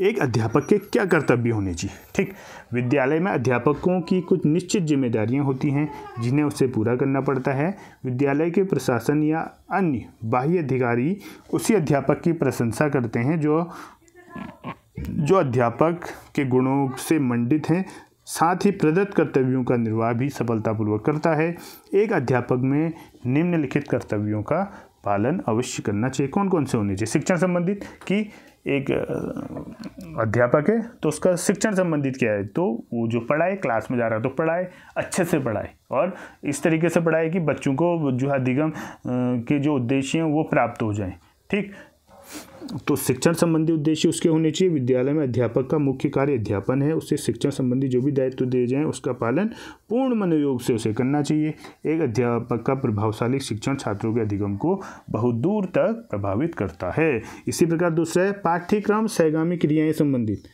एक अध्यापक के क्या कर्तव्य होने चाहिए ठीक विद्यालय में अध्यापकों की कुछ निश्चित जिम्मेदारियां होती हैं जिन्हें उसे पूरा करना पड़ता है विद्यालय के प्रशासन या अन्य बाह्य अधिकारी उसी अध्यापक की प्रशंसा करते हैं जो जो अध्यापक के गुणों से मंडित हैं साथ ही प्रदत्त कर्तव्यों का निर्वाह भी सफलतापूर्वक करता है एक अध्यापक में निम्नलिखित कर्तव्यों का पालन अवश्य करना चाहिए कौन कौन से होने चाहिए शिक्षण संबंधित कि एक अध्यापक है तो उसका शिक्षण संबंधित क्या है तो वो जो पढ़ाए क्लास में जा रहा है तो पढ़ाए अच्छे से पढ़ाए और इस तरीके से पढ़ाए कि बच्चों को जो अधिगम के जो उद्देश्य हैं वो प्राप्त हो जाएं ठीक तो शिक्षण संबंधी उद्देश्य उसके होने चाहिए विद्यालय में अध्यापक का मुख्य कार्य अध्यापन है उसे शिक्षण संबंधी जो भी दायित्व दिए जाएँ उसका पालन पूर्ण मनोयोग से उसे करना चाहिए एक अध्यापक का प्रभावशाली शिक्षण छात्रों के अधिगम को बहुत दूर तक प्रभावित करता है इसी प्रकार दूसरा है पाठ्यक्रम सहगामी क्रियाएँ संबंधित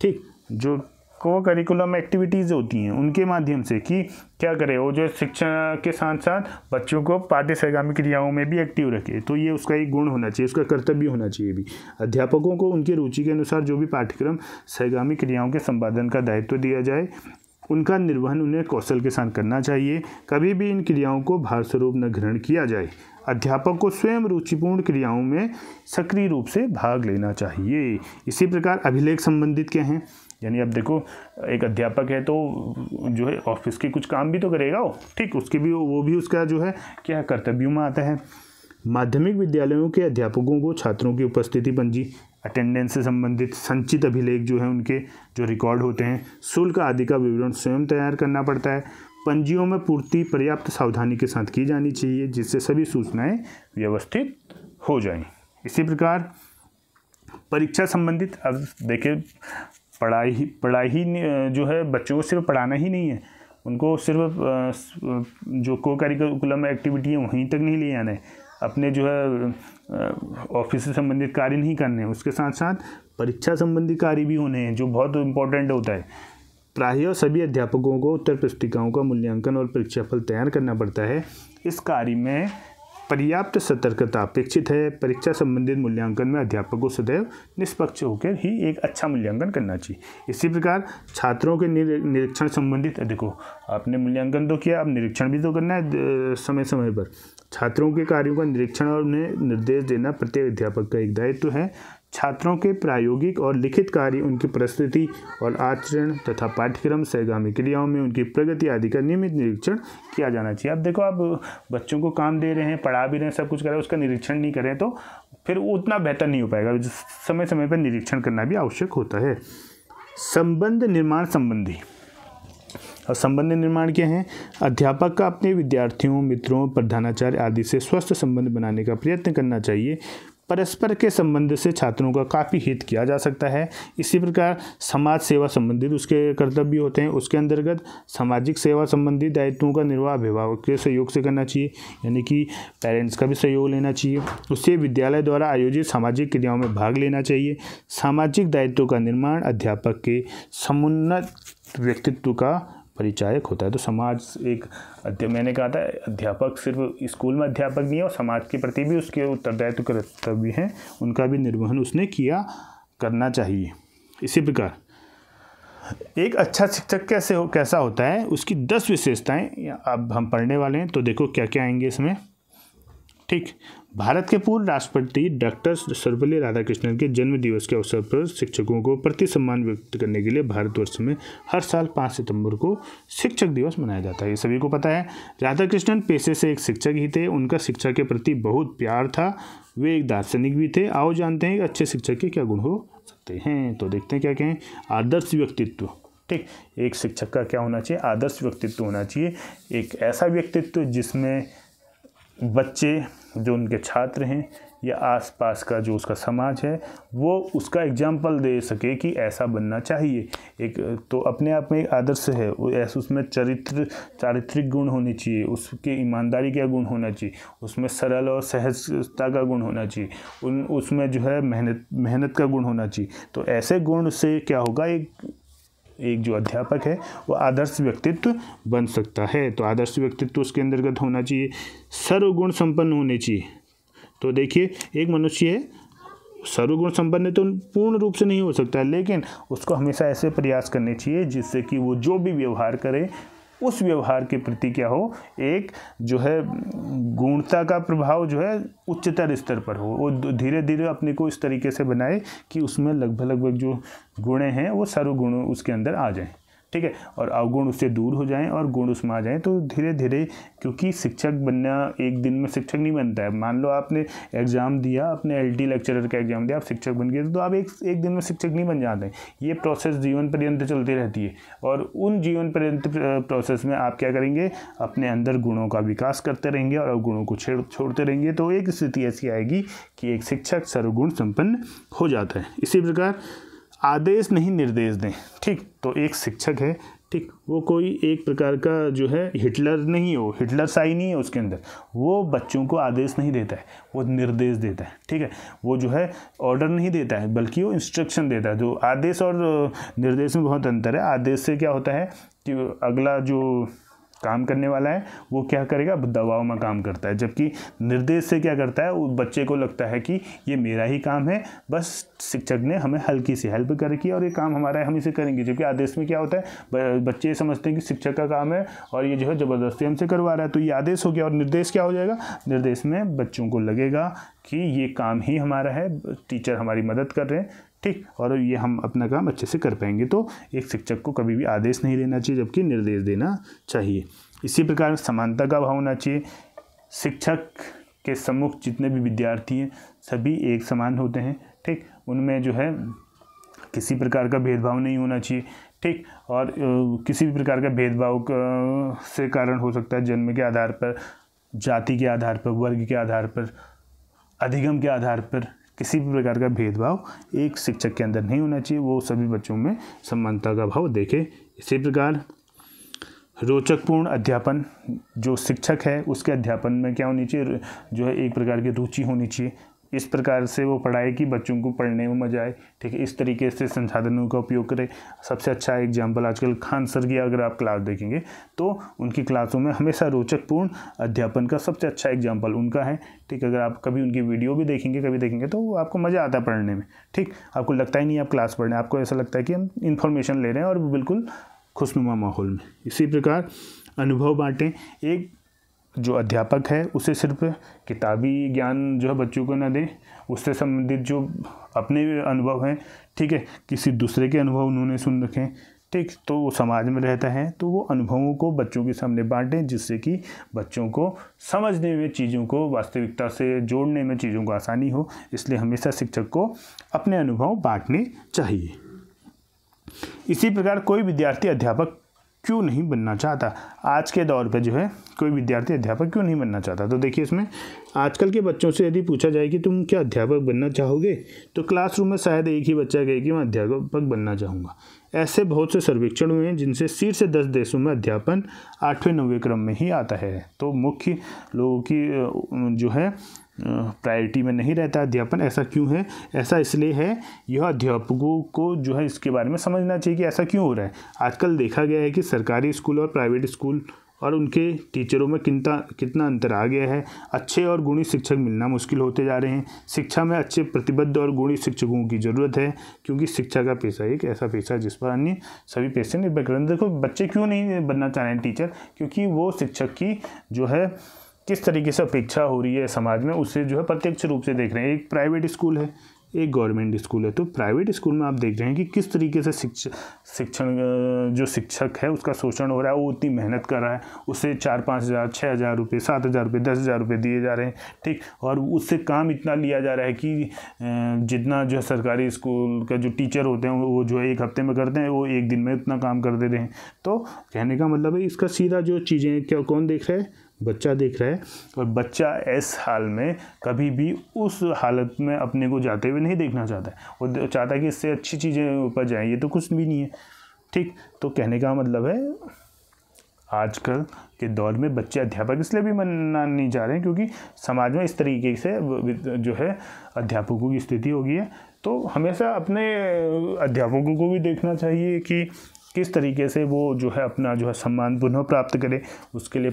ठीक जो को करिकुलम एक्टिविटीज़ होती हैं उनके माध्यम से कि क्या करे वो जो शिक्षा के साथ साथ बच्चों को पाठ्य सहगामी क्रियाओं में भी एक्टिव रखे तो ये उसका एक गुण होना चाहिए उसका कर्तव्य होना चाहिए भी अध्यापकों को उनकी रुचि के अनुसार जो भी पाठ्यक्रम सहगामी क्रियाओं के संपादन का दायित्व तो दिया जाए उनका निर्वहन उन्हें कौशल के साथ करना चाहिए कभी भी इन क्रियाओं को भारस्वरूप न ग्रहण किया जाए अध्यापक को स्वयं रुचिपूर्ण क्रियाओं में सक्रिय रूप से भाग लेना चाहिए इसी प्रकार अभिलेख संबंधित क्या हैं यानी अब देखो एक अध्यापक है तो जो है ऑफिस के कुछ काम भी तो करेगा वो ठीक उसके भी वो भी उसका जो है क्या कर्तव्यों में आता है माध्यमिक विद्यालयों के अध्यापकों को छात्रों की उपस्थिति पंजी अटेंडेंस से संबंधित संचित अभिलेख जो है उनके जो रिकॉर्ड होते हैं शुल्क आदि का विवरण स्वयं तैयार करना पड़ता है पंजियों में पूर्ति पर्याप्त सावधानी के साथ की जानी चाहिए जिससे सभी सूचनाएं व्यवस्थित हो जाएं इसी प्रकार परीक्षा संबंधित अब देखिए पढ़ाई पढ़ाई ही जो है बच्चों को सिर्फ पढ़ाना ही नहीं है उनको सिर्फ जो को करिकुलम एक्टिविटी है वहीं तक नहीं ले आना है अपने जो है ऑफिस से संबंधित कार्य नहीं करने हैं उसके साथ साथ परीक्षा संबंधी कार्य भी होने हैं जो बहुत इम्पोर्टेंट होता है प्राय सभी अध्यापकों को उत्तर पुस्तिकाओं का मूल्यांकन और परीक्षाफल तैयार करना पड़ता है इस कार्य में पर्याप्त सतर्कता अपेक्षित है परीक्षा संबंधित मूल्यांकन में अध्यापक को सदैव निष्पक्ष होकर ही एक अच्छा मूल्यांकन करना चाहिए इसी प्रकार छात्रों के निरीक्षण संबंधित देखो आपने मूल्यांकन तो किया अब निरीक्षण भी तो करना है समय समय पर छात्रों के कार्यों का निरीक्षण और उन्हें निर्देश देना प्रत्येक अध्यापक का एक दायित्व तो है छात्रों के प्रायोगिक और लिखित कार्य उनकी प्रस्तुति और आचरण तथा पाठ्यक्रम सहगामी क्रियाओं में उनकी प्रगति आदि का नियमित निरीक्षण किया जाना चाहिए अब देखो आप बच्चों को काम दे रहे हैं पढ़ा भी रहे हैं सब कुछ कर रहे हैं उसका निरीक्षण नहीं करें तो फिर उतना बेहतर नहीं हो पाएगा समय समय पर निरीक्षण करना भी आवश्यक होता है संबंध निर्माण संबंधी और संबंध निर्माण क्या है अध्यापक का अपने विद्यार्थियों मित्रों प्रधानाचार्य आदि से स्वस्थ संबंध बनाने का प्रयत्न करना चाहिए परस्पर के संबंध से छात्रों का काफ़ी हित किया जा सकता है इसी प्रकार समाज सेवा संबंधित उसके कर्तव्य होते हैं उसके अंतर्गत सामाजिक सेवा संबंधित दायित्वों का निर्वाह अभिभावक के सहयोग से करना चाहिए यानी कि पेरेंट्स का भी सहयोग लेना चाहिए उससे विद्यालय द्वारा आयोजित सामाजिक क्रियाओं में भाग लेना चाहिए सामाजिक दायित्व का निर्माण अध्यापक के समुन्नत व्यक्तित्व का परिचायक होता है तो समाज एक मैंने कहा था अध्यापक सिर्फ स्कूल में अध्यापक नहीं है और समाज के प्रति भी उसके उत्तरदायित्व कर्तव्य हैं उनका भी निर्वहन उसने किया करना चाहिए इसी प्रकार एक अच्छा शिक्षक कैसे हो कैसा होता है उसकी दस विशेषताएं अब हम पढ़ने वाले हैं तो देखो क्या क्या आएंगे इसमें ठीक भारत के पूर्व राष्ट्रपति डॉक्टर सर्वपल्ली राधाकृष्णन के जन्म दिवस के अवसर पर शिक्षकों को प्रति सम्मान व्यक्त करने के लिए भारतवर्ष में हर साल पाँच सितंबर को शिक्षक दिवस मनाया जाता है ये सभी को पता है राधाकृष्णन पेशे से एक शिक्षक ही थे उनका शिक्षा के प्रति बहुत प्यार था वे एक दार्शनिक भी थे आओ जानते हैं कि अच्छे शिक्षक के क्या गुण हो सकते हैं तो देखते हैं क्या कहें आदर्श व्यक्तित्व ठीक एक शिक्षक का क्या होना चाहिए आदर्श व्यक्तित्व होना चाहिए एक ऐसा व्यक्तित्व जिसमें बच्चे जो उनके छात्र हैं या आसपास का जो उसका समाज है वो उसका एग्जाम्पल दे सके कि ऐसा बनना चाहिए एक तो अपने आप में एक आदर्श है ऐसे उसमें चरित्र चारित्रिक गुण होने चाहिए उसके ईमानदारी का गुण होना चाहिए उसमें सरल और सहजता का गुण होना चाहिए उन उसमें जो है मेहनत मेहनत का गुण होना चाहिए तो ऐसे गुण से क्या होगा एक एक जो अध्यापक है वो आदर्श व्यक्तित्व बन सकता है तो आदर्श व्यक्तित्व उसके अंतर्गत होना चाहिए सर्वगुण संपन्न होने चाहिए तो देखिए एक मनुष्य है सर्वगुण संपन्न तो पूर्ण रूप से नहीं हो सकता है लेकिन उसको हमेशा ऐसे प्रयास करने चाहिए जिससे कि वो जो भी व्यवहार करे उस व्यवहार के प्रति क्या हो एक जो है गुणता का प्रभाव जो है उच्चतर स्तर पर हो वो धीरे धीरे अपने को इस तरीके से बनाए कि उसमें लगभग लगभग जो गुणे हैं वो सर्वगुण उसके अंदर आ जाएं ठीक है और अवगुण उससे दूर हो जाएं और गुण उसमें आ जाएं तो धीरे धीरे क्योंकि शिक्षक बनना एक दिन में शिक्षक नहीं बनता है मान लो आपने एग्ज़ाम दिया आपने एल लेक्चरर का एग्ज़ाम दिया आप शिक्षक बन गए तो आप एक एक दिन में शिक्षक नहीं बन जाते ये प्रोसेस जीवन पर्यंत चलती रहती है और उन जीवन पर्यंत प्रोसेस में आप क्या करेंगे अपने अंदर गुणों का विकास करते रहेंगे और अवगुणों को छेड़ छोड़ते रहेंगे तो एक स्थिति ऐसी आएगी कि एक शिक्षक सर्वगुण संपन्न हो जाता है इसी प्रकार आदेश नहीं निर्देश दें ठीक तो एक शिक्षक है ठीक वो कोई एक प्रकार का जो है हिटलर नहीं हो हिटलर साई नहीं है उसके अंदर वो बच्चों को आदेश नहीं देता है वो निर्देश देता है ठीक है वो जो है ऑर्डर नहीं देता है बल्कि वो इंस्ट्रक्शन देता है जो तो आदेश और निर्देश में बहुत अंतर है आदेश से क्या होता है कि अगला जो काम करने वाला है वो क्या करेगा दबाव में काम करता है जबकि निर्देश से क्या करता है वो बच्चे को लगता है कि ये मेरा ही काम है बस शिक्षक ने हमें हल्की सी हेल्प कर की और ये काम हमारा है हम इसे करेंगे जबकि आदेश में क्या होता है बच्चे समझते हैं कि शिक्षक का काम है और ये जो है ज़बरदस्ती हमसे करवा रहा है तो ये आदेश हो गया और निर्देश क्या हो जाएगा निर्देश में बच्चों को लगेगा कि ये काम ही हमारा है टीचर हमारी मदद कर रहे हैं ठीक और ये हम अपना काम अच्छे से कर पाएंगे तो एक शिक्षक को कभी भी आदेश नहीं देना चाहिए जबकि निर्देश देना चाहिए इसी प्रकार समानता का भाव होना चाहिए शिक्षक के सम्मुख जितने भी विद्यार्थी हैं सभी एक समान होते हैं ठीक उनमें जो है किसी प्रकार का भेदभाव नहीं होना चाहिए ठीक और किसी भी प्रकार का भेदभाव से कारण हो सकता है जन्म के आधार पर जाति के आधार पर वर्ग के आधार पर अधिगम के आधार पर किसी भी प्रकार का भेदभाव एक शिक्षक के अंदर नहीं होना चाहिए वो सभी बच्चों में समानता का भाव देखे इसी प्रकार रोचकपूर्ण अध्यापन जो शिक्षक है उसके अध्यापन में क्या होनी चाहिए जो है एक प्रकार की रुचि होनी चाहिए इस प्रकार से वो पढ़ाए कि बच्चों को पढ़ने में मजा आए ठीक है इस तरीके से संसाधनों का उपयोग करें सबसे अच्छा एग्जाम्पल आजकल खान सर की अगर आप क्लास देखेंगे तो उनकी क्लासों में हमेशा रोचकपूर्ण अध्यापन का सबसे अच्छा एग्जाम्पल उनका है ठीक अगर आप कभी उनकी वीडियो भी देखेंगे कभी देखेंगे तो आपको मज़ा आता है पढ़ने में ठीक आपको लगता ही नहीं आप क्लास पढ़ रहे हैं आपको ऐसा लगता है कि हम इन्फॉर्मेशन ले रहे हैं और बिल्कुल खुशनुमा माहौल में इसी प्रकार अनुभव बांटें एक जो अध्यापक है उसे सिर्फ किताबी ज्ञान जो है बच्चों को ना दें उससे संबंधित जो अपने अनुभव हैं ठीक है किसी दूसरे के अनुभव उन्होंने सुन रखें ठीक तो वो समाज में रहता है तो वो अनुभवों को बच्चों के सामने बांटें जिससे कि बच्चों को समझने में चीज़ों को वास्तविकता से जोड़ने में चीज़ों को आसानी हो इसलिए हमेशा शिक्षक को अपने अनुभव बांटने चाहिए इसी प्रकार कोई विद्यार्थी अध्यापक क्यों नहीं बनना चाहता आज के दौर पर जो है कोई विद्यार्थी अध्यापक क्यों नहीं बनना चाहता तो देखिए इसमें आजकल के बच्चों से यदि पूछा जाए कि तुम क्या अध्यापक बनना चाहोगे तो क्लासरूम में शायद एक ही बच्चा कहे कि मैं अध्यापक बनना चाहूँगा ऐसे बहुत से सर्वेक्षण हुए हैं जिनसे शीर्ष दस देशों में अध्यापन आठवें नवे क्रम में ही आता है तो मुख्य लोगों की जो है प्रायोरिटी में नहीं रहता अध्यापन ऐसा क्यों है ऐसा इसलिए है यह अध्यापकों को जो है इसके बारे में समझना चाहिए कि ऐसा क्यों हो रहा है आजकल देखा गया है कि सरकारी स्कूल और प्राइवेट स्कूल और उनके टीचरों में कितना कितना अंतर आ गया है अच्छे और गुणी शिक्षक मिलना मुश्किल होते जा रहे हैं शिक्षा में अच्छे प्रतिबद्ध और गुणी शिक्षकों की ज़रूरत है क्योंकि शिक्षा का पेशा एक ऐसा पेशा है जिस पर अन्य सभी पेशे निर्भर करते देखो बच्चे क्यों नहीं बनना चाह रहे हैं टीचर क्योंकि वो शिक्षक की जो है किस तरीके से अपेक्षा हो रही है समाज में उसे जो है प्रत्यक्ष रूप से देख रहे हैं एक प्राइवेट स्कूल है एक गवर्नमेंट स्कूल है तो प्राइवेट स्कूल में आप देख रहे हैं कि किस तरीके से शिक्षण शिक्षण जो शिक्षक है उसका शोषण हो रहा है वो उतनी मेहनत कर रहा है उसे चार पाँच हज़ार छः हज़ार रुपये सात हज़ार रुपये दस हज़ार रुपये दिए जा रहे हैं ठीक और उससे काम इतना लिया जा रहा है कि जितना जो है सरकारी स्कूल का जो टीचर होते हैं वो जो है एक हफ्ते में करते हैं वो एक दिन में उतना काम कर देते हैं तो कहने का मतलब है इसका सीधा जो चीज़ें क्या कौन देख रहे हैं बच्चा देख रहा है और बच्चा इस हाल में कभी भी उस हालत में अपने को जाते हुए नहीं देखना चाहता है वो चाहता है कि इससे अच्छी चीज़ें ऊपर जाएँ ये तो कुछ भी नहीं है ठीक तो कहने का मतलब है आजकल के दौर में बच्चे अध्यापक इसलिए भी मनना नहीं जा रहे हैं क्योंकि समाज में इस तरीके से जो है अध्यापकों की स्थिति होगी है तो हमेशा अपने अध्यापकों को भी देखना चाहिए कि किस तरीके से वो जो है अपना जो है सम्मान पुनः प्राप्त करें उसके लिए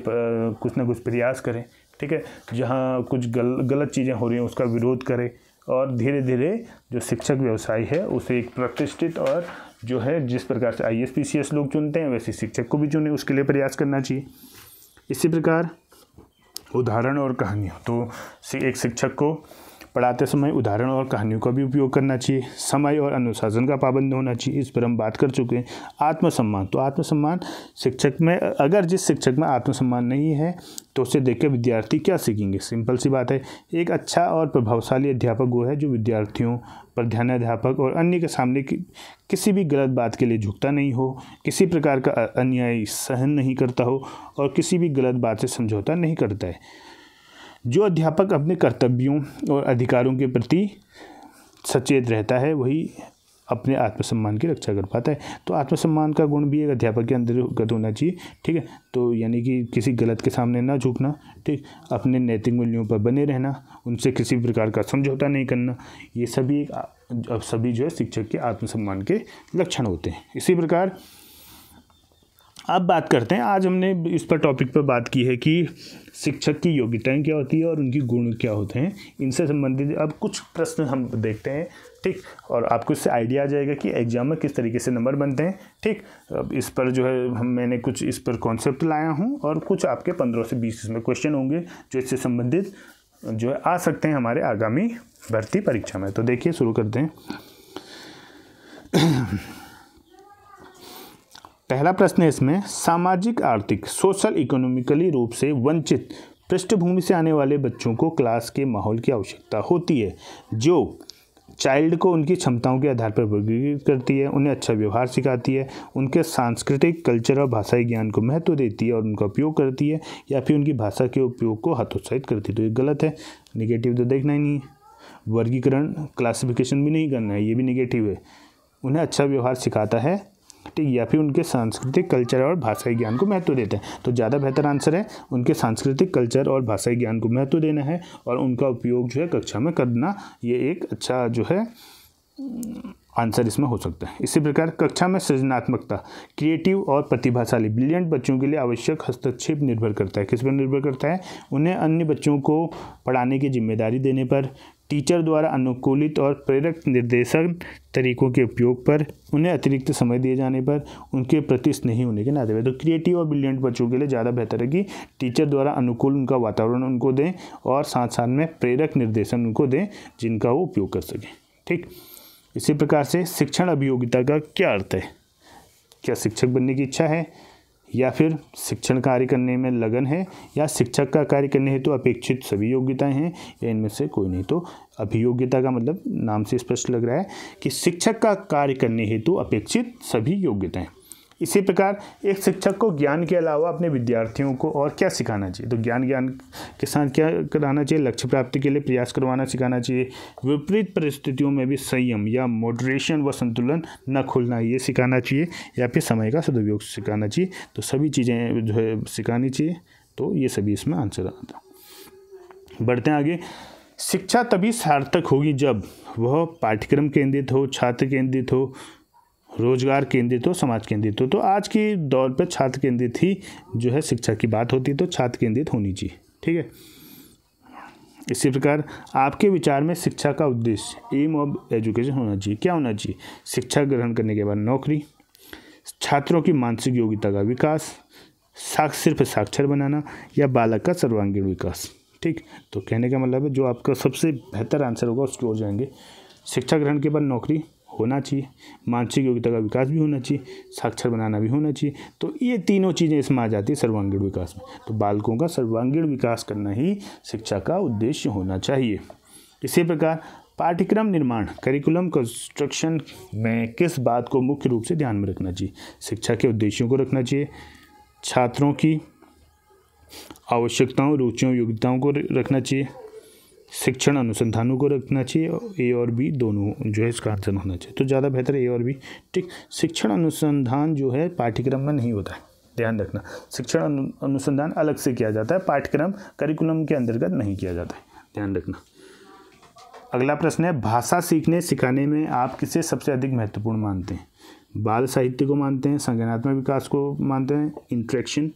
कुछ ना कुछ प्रयास करें ठीक है जहाँ कुछ गल, गलत चीज़ें हो रही हैं उसका विरोध करें और धीरे धीरे जो शिक्षक व्यवसाय है उसे एक प्रतिष्ठित और जो है जिस प्रकार से I S P C S लोग चुनते हैं वैसे शिक्षक को भी चुने उसके लिए प्रयास करना चाहिए इसी प्रकार उदाहरण और कहानियाँ तो एक शिक्षक को पढ़ाते समय उदाहरण और कहानियों का भी उपयोग करना चाहिए समय और अनुशासन का पाबंद होना चाहिए इस पर हम बात कर चुके हैं आत्मसम्मान तो आत्मसम्मान शिक्षक में अगर जिस शिक्षक में आत्मसम्मान नहीं है तो उसे देख के विद्यार्थी क्या सीखेंगे सिंपल सी बात है एक अच्छा और प्रभावशाली अध्यापक वो है जो विद्यार्थियों पर अध्यापक और अन्य के सामने कि, किसी भी गलत बात के लिए झुकता नहीं हो किसी प्रकार का अन्याय सहन नहीं करता हो और किसी भी गलत बात से समझौता नहीं करता है जो अध्यापक अपने कर्तव्यों और अधिकारों के प्रति सचेत रहता है वही अपने आत्मसम्मान की रक्षा कर पाता है तो आत्मसम्मान का गुण भी एक अध्यापक के अंतर्गत होना चाहिए ठीक है तो यानी कि किसी गलत के सामने ना झुकना ठीक अपने नैतिक मूल्यों पर बने रहना उनसे किसी प्रकार का समझौता नहीं करना ये सभी एक सभी जो है शिक्षक के आत्मसम्मान के लक्षण होते हैं इसी प्रकार अब बात करते हैं आज हमने इस पर टॉपिक पर बात की है कि शिक्षक की योग्यताएं क्या होती है और उनकी गुण क्या होते हैं इनसे संबंधित अब कुछ प्रश्न हम देखते हैं ठीक और आपको इससे आइडिया आ जाएगा कि एग्जाम में किस तरीके से नंबर बनते हैं ठीक अब इस पर जो है हम मैंने कुछ इस पर कॉन्सेप्ट लाया हूँ और कुछ आपके पंद्रह से बीस इसमें क्वेश्चन होंगे जो इससे संबंधित जो है आ सकते हैं हमारे आगामी भर्ती परीक्षा में तो देखिए शुरू करते हैं पहला प्रश्न है इसमें सामाजिक आर्थिक सोशल इकोनॉमिकली रूप से वंचित पृष्ठभूमि से आने वाले बच्चों को क्लास के माहौल की आवश्यकता होती है जो चाइल्ड को उनकी क्षमताओं के आधार पर वर्गीकृत करती है उन्हें अच्छा व्यवहार सिखाती है उनके सांस्कृतिक कल्चर और भाषाई ज्ञान को महत्व देती है और उनका उपयोग करती है या फिर उनकी भाषा के उपयोग को हतोत्साहित करती है तो ये गलत है निगेटिव तो देखना ही नहीं है वर्गीकरण क्लासिफिकेशन भी नहीं करना है ये भी निगेटिव है उन्हें अच्छा व्यवहार सिखाता है ठीक या फिर उनके सांस्कृतिक कल्चर और भाषाई ज्ञान को महत्व देते हैं तो ज़्यादा बेहतर आंसर है उनके सांस्कृतिक कल्चर और भाषाई ज्ञान को महत्व देना है और उनका उपयोग जो है कक्षा में करना ये एक अच्छा जो है आंसर इसमें हो सकता है इसी प्रकार कक्षा में सृजनात्मकता क्रिएटिव और प्रतिभाशाली ब्रिलियंट बच्चों के लिए आवश्यक हस्तक्षेप निर्भर करता है किस पर निर्भर करता है उन्हें अन्य बच्चों को पढ़ाने की जिम्मेदारी देने पर टीचर द्वारा अनुकूलित और प्रेरक निर्देशन तरीकों के उपयोग पर उन्हें अतिरिक्त समय दिए जाने पर उनके प्रति स्नेही होने के नाते तो क्रिएटिव और ब्रिलियंट बच्चों के लिए ज़्यादा बेहतर है कि टीचर द्वारा अनुकूल उनका वातावरण उनको दें और साथ साथ में प्रेरक निर्देशन उनको दें जिनका वो उपयोग कर सकें ठीक इसी प्रकार से शिक्षण अभियोगिता का क्या अर्थ है क्या शिक्षक बनने की इच्छा है या फिर शिक्षण कार्य करने में लगन है या शिक्षक का कार्य करने हेतु तो अपेक्षित सभी योग्यताएं हैं या इनमें से कोई नहीं तो अभियोग्यता का मतलब नाम से स्पष्ट लग रहा है कि शिक्षक का कार्य करने हेतु तो अपेक्षित सभी योग्यताएं इसी प्रकार एक शिक्षक को ज्ञान के अलावा अपने विद्यार्थियों को और क्या सिखाना चाहिए तो ज्ञान ज्ञान के साथ क्या कराना चाहिए लक्ष्य प्राप्ति के लिए प्रयास करवाना सिखाना चाहिए विपरीत परिस्थितियों में भी संयम या मॉडरेशन व संतुलन न खुलना ये सिखाना चाहिए या फिर समय का सदुपयोग सिखाना चाहिए तो सभी चीज़ें जो है सिखानी चाहिए तो ये सभी इसमें आंसर आता बढ़ते हैं आगे शिक्षा तभी सार्थक होगी जब वह पाठ्यक्रम केंद्रित हो छात्र केंद्रित हो रोजगार केंद्रित हो समाज केंद्रित हो तो आज के दौर पर छात्र केंद्रित ही जो है शिक्षा की बात होती है तो छात्र केंद्रित होनी चाहिए ठीक है इसी प्रकार आपके विचार में शिक्षा का उद्देश्य एम ऑफ एजुकेशन होना चाहिए क्या होना चाहिए शिक्षा ग्रहण करने के बाद नौकरी छात्रों की मानसिक योग्यता का विकास साक्ष सिर्फ साक्षर बनाना या बालक का सर्वांगीण विकास ठीक तो कहने का मतलब है जो आपका सबसे बेहतर आंसर होगा उसकी ओर जाएंगे शिक्षा ग्रहण के बाद नौकरी होना चाहिए मानसिक योग्यता का विकास भी होना चाहिए साक्षर बनाना भी होना चाहिए तो ये तीनों चीज़ें इसमें आ जाती है सर्वांगीण विकास में तो बालकों का सर्वांगीण विकास करना ही शिक्षा का उद्देश्य होना चाहिए इसी प्रकार पाठ्यक्रम निर्माण करिकुलम कंस्ट्रक्शन में किस बात को मुख्य रूप से ध्यान में रखना चाहिए शिक्षा के उद्देश्यों को रखना चाहिए छात्रों की आवश्यकताओं रुचियों योग्यताओं को रखना चाहिए शिक्षण अनुसंधानों को रखना चाहिए ए और बी दोनों जो है इसका आंसर होना चाहिए तो ज़्यादा बेहतर ए और बी ठीक शिक्षण अनुसंधान जो है पाठ्यक्रम में नहीं होता है ध्यान रखना शिक्षण अनुसंधान अलग से किया जाता है पाठ्यक्रम करिकुलम के अंतर्गत नहीं किया जाता है ध्यान रखना अगला प्रश्न है भाषा सीखने सिखाने में आप किसे सबसे अधिक महत्वपूर्ण मानते हैं बाल साहित्य को मानते हैं संज्ञानात्मक विकास को मानते हैं इंट्रैक्शन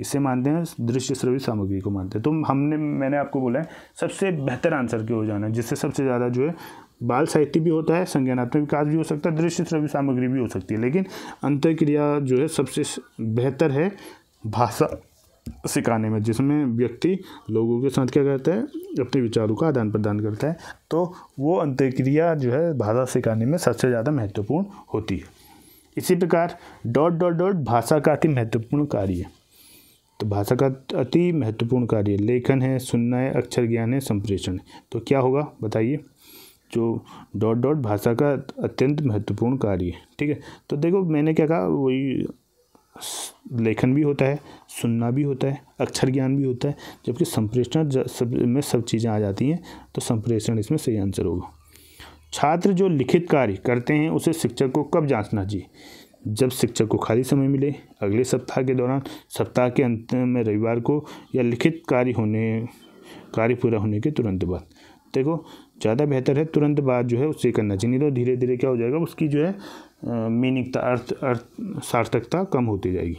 इसे मानते हैं दृश्य श्रव्य सामग्री को मानते हैं तो हमने मैंने आपको बोला है सबसे बेहतर आंसर क्यों हो जाना है जिससे सबसे ज़्यादा जो है बाल साहित्य भी होता है संज्ञानात्मक विकास भी हो सकता है दृश्य श्रव्य सामग्री भी हो सकती है लेकिन अंतक्रिया जो है सबसे बेहतर है भाषा सिखाने में जिसमें व्यक्ति लोगों के साथ क्या करता है अपने विचारों का आदान प्रदान करता है तो वो अंत्यक्रिया जो है भाषा सिखाने में सबसे ज़्यादा महत्वपूर्ण होती है इसी प्रकार डॉट डॉट डॉट भाषा का अति महत्वपूर्ण कार्य है तो भाषा का अति महत्वपूर्ण कार्य लेखन है सुनना है अक्षर ज्ञान है संप्रेषण है तो क्या होगा बताइए जो डॉट डॉट भाषा का अत्यंत महत्वपूर्ण कार्य है ठीक है तो देखो मैंने क्या कहा वही लेखन भी होता है सुनना भी होता है अक्षर ज्ञान भी होता है जबकि संप्रेषण सब में सब चीज़ें आ जाती हैं तो संप्रेषण इसमें सही आंसर होगा छात्र जो लिखित कार्य करते हैं उसे शिक्षक को कब जांचना चाहिए जब शिक्षक को खाली समय मिले अगले सप्ताह के दौरान सप्ताह के अंत में रविवार को या लिखित कार्य होने कार्य पूरा होने के तुरंत बाद देखो ज़्यादा बेहतर है तुरंत बाद जो है उससे करना चाहिए तो धीरे धीरे क्या हो जाएगा उसकी जो है मीनिंगता अर्थ अर्थ सार्थकता कम होती जाएगी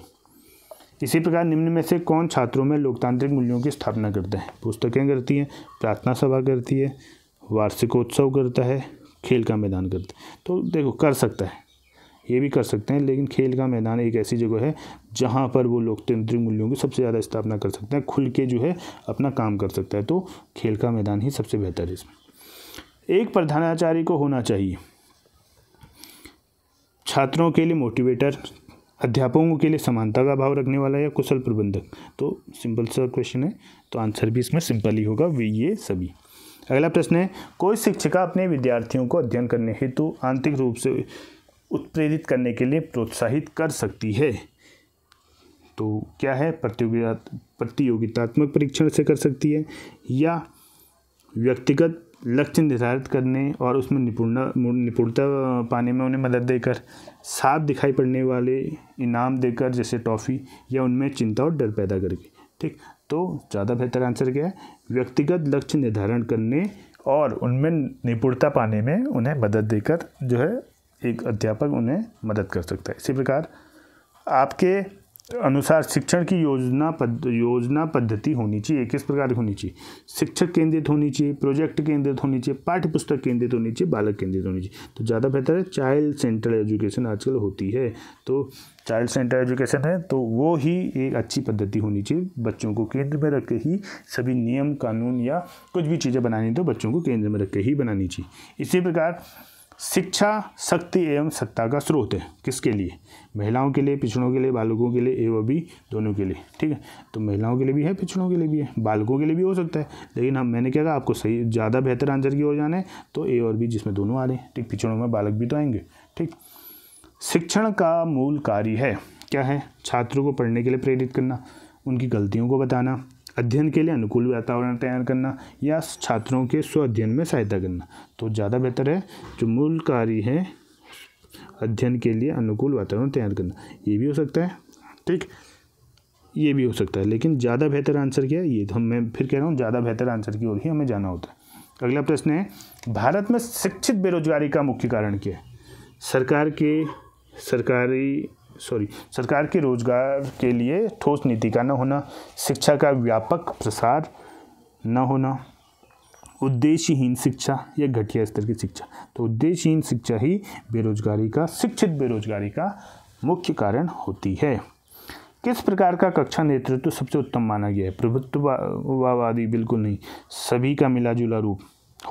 इसी प्रकार निम्न में से कौन छात्रों में लोकतांत्रिक मूल्यों की स्थापना करता है पुस्तकें करती हैं प्रार्थना सभा करती है वार्षिकोत्सव करता है खेल का मैदान करता है तो देखो कर सकता है ये भी कर सकते हैं लेकिन खेल का मैदान एक ऐसी जगह है जहाँ पर वो लोकतांत्रिक मूल्यों की सबसे ज़्यादा स्थापना कर सकते हैं खुल के जो है अपना काम कर सकता है तो खेल का मैदान ही सबसे बेहतर है इसमें एक प्रधानाचार्य को होना चाहिए छात्रों के लिए मोटिवेटर अध्यापकों के लिए समानता का भाव रखने वाला या कुशल प्रबंधक तो सिंपल सा क्वेश्चन है तो आंसर भी इसमें सिंपल ही होगा वे ये सभी अगला प्रश्न है कोई शिक्षिका अपने विद्यार्थियों को अध्ययन करने हेतु तो आंतरिक रूप से उत्प्रेरित करने के लिए प्रोत्साहित कर सकती है तो क्या है प्रतियोगिता प्रतियोगितात्मक परीक्षण से कर सकती है या व्यक्तिगत लक्ष्य निर्धारित करने और उसमें निपुण निपुणता पाने में उन्हें मदद देकर साथ दिखाई पड़ने वाले इनाम देकर जैसे टॉफ़ी या उनमें चिंता और डर पैदा करके ठीक तो ज़्यादा बेहतर आंसर क्या है व्यक्तिगत लक्ष्य निर्धारण करने और उनमें निपुणता पाने में उन्हें मदद देकर जो है एक अध्यापक उन्हें मदद कर सकता है इसी प्रकार आपके अनुसार शिक्षण की योजना पद योजना पद्धति होनी चाहिए किस प्रकार की होनी चाहिए शिक्षक केंद्रित होनी चाहिए प्रोजेक्ट केंद्रित होनी चाहिए पाठ्य पुस्तक केंद्रित होनी चाहिए बालक केंद्रित होनी चाहिए तो ज़्यादा बेहतर है चाइल्ड सेंटर एजुकेशन आजकल होती है तो चाइल्ड सेंटर एजुकेशन है तो वो ही एक अच्छी पद्धति होनी चाहिए बच्चों को केंद्र में रख के ही सभी नियम कानून या कुछ भी चीज़ें बनानी तो बच्चों को केंद्र में रख के ही बनानी चाहिए इसी प्रकार शिक्षा शक्ति एवं सत्ता का स्रोत है किसके लिए महिलाओं के लिए पिछड़ों के लिए बालकों के लिए ए भी बी दोनों के लिए ठीक है तो महिलाओं के लिए भी है पिछड़ों के लिए भी है बालकों के लिए भी हो सकता है लेकिन हम मैंने क्या कहा आपको सही ज़्यादा बेहतर आंसर की ओर जाना है तो ए और बी जिसमें दोनों आ रहे हैं ठीक पिछड़ों में बालक भी तो आएंगे ठीक शिक्षण का मूल कार्य है क्या है छात्रों को पढ़ने के लिए प्रेरित करना उनकी गलतियों को बताना अध्ययन के लिए अनुकूल वातावरण तैयार करना या छात्रों के स्व अध्ययन में सहायता करना तो ज़्यादा बेहतर है जो मूल कार्य है अध्ययन के लिए अनुकूल वातावरण तैयार करना ये भी हो सकता है ठीक ये भी हो सकता है लेकिन ज़्यादा बेहतर आंसर क्या है ये तो मैं फिर कह रहा हूँ ज़्यादा बेहतर आंसर की ओर ही हमें जाना होता है अगला प्रश्न है भारत में शिक्षित बेरोजगारी का मुख्य कारण क्या है सरकार के सरकारी सॉरी सरकार के रोजगार के लिए ठोस नीति का न होना शिक्षा का व्यापक प्रसार न होना उद्देश्यहीन शिक्षा या घटिया स्तर की शिक्षा तो उद्देश्यहीन शिक्षा ही बेरोजगारी का शिक्षित बेरोजगारी का मुख्य कारण होती है किस प्रकार का कक्षा नेतृत्व तो सबसे उत्तम माना गया है प्रभुत्ववादी बिल्कुल नहीं सभी का मिला जुला रूप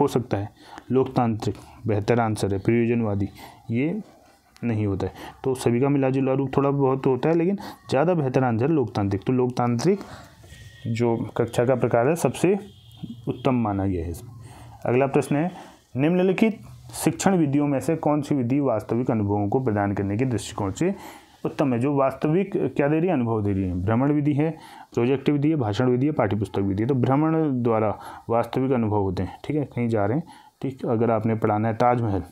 हो सकता है लोकतांत्रिक बेहतर आंसर है प्रयोजनवादी ये नहीं होता है तो सभी का मिला जुला रूप थोड़ा बहुत तो होता है लेकिन ज़्यादा बेहतर आंसर लोकतांत्रिक तो लोकतांत्रिक जो कक्षा का प्रकार है सबसे उत्तम माना गया है इसमें अगला प्रश्न है निम्नलिखित शिक्षण विधियों में से कौन सी विधि वास्तविक अनुभवों को प्रदान करने के दृष्टिकोण से उत्तम है जो वास्तविक क्या दे रही है अनुभव दे रही है भ्रमण विधि है प्रोजेक्ट विधि है भाषण विधि है पाठ्यपुस्तक विधि है तो भ्रमण द्वारा वास्तविक अनुभव होते हैं ठीक है कहीं जा रहे हैं ठीक अगर आपने पढ़ाना है ताजमहल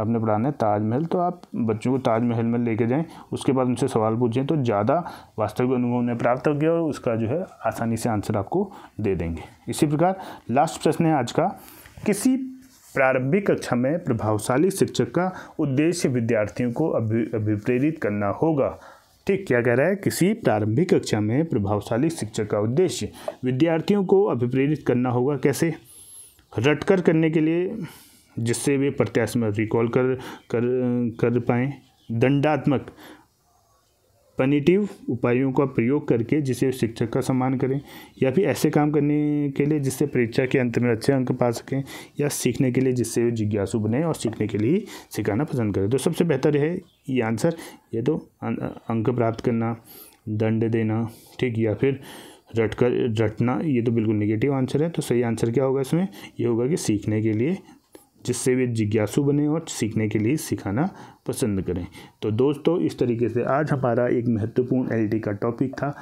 आपने पढ़ाना है ताजमहल तो आप बच्चों को ताजमहल में लेके जाएं उसके बाद उनसे सवाल पूछें तो ज़्यादा वास्तविक अनुभव उन्हें प्राप्त हो गया और उसका जो है आसानी से आंसर आपको दे देंगे इसी प्रकार लास्ट प्रश्न है आज का किसी प्रारंभिक कक्षा में प्रभावशाली शिक्षक का उद्देश्य विद्यार्थियों को अभि अभिप्रेरित करना होगा ठीक क्या कह रहा है किसी प्रारंभिक कक्षा में प्रभावशाली शिक्षक का उद्देश्य विद्यार्थियों को अभिप्रेरित करना होगा कैसे रटकर करने के लिए जिससे वे प्रत्याशी में रिकॉल कर कर कर पाएँ दंडात्मक पनिटिव उपायों का प्रयोग करके जिसे शिक्षक का सम्मान करें या फिर ऐसे काम करने के लिए जिससे परीक्षा के अंत में अच्छे अंक पा सकें या सीखने के लिए जिससे वे जिज्ञासु बने और सीखने के लिए सिखाना पसंद करें तो सबसे बेहतर है ये आंसर ये तो अं, अंक प्राप्त करना दंड देना ठीक या फिर रट कर रटना ये तो बिल्कुल निगेटिव आंसर है तो सही आंसर क्या होगा इसमें ये होगा कि सीखने के लिए जिससे वे जिज्ञासु बने और सीखने के लिए सिखाना पसंद करें तो दोस्तों इस तरीके से आज हमारा एक महत्वपूर्ण एल का टॉपिक था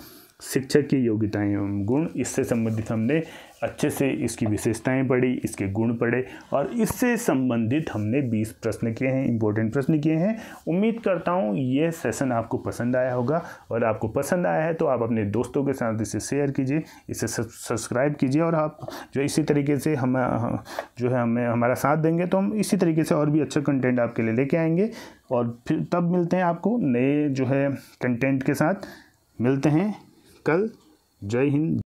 शिक्षक की योग्यताएं एवं गुण इससे संबंधित हमने अच्छे से इसकी विशेषताएं पढ़ी इसके गुण पढ़े और इससे संबंधित हमने 20 प्रश्न किए हैं इंपॉर्टेंट प्रश्न किए हैं उम्मीद करता हूँ यह सेशन आपको पसंद आया होगा और आपको पसंद आया है तो आप अपने दोस्तों के साथ इसे शेयर कीजिए इसे सब्सक्राइब कीजिए और आप जो इसी तरीके से हम जो है हमें हमारा साथ देंगे तो हम इसी तरीके से और भी अच्छा कंटेंट आपके लिए लेके आएंगे और फिर तब मिलते हैं आपको नए जो है कंटेंट के साथ मिलते हैं कल जय हिंद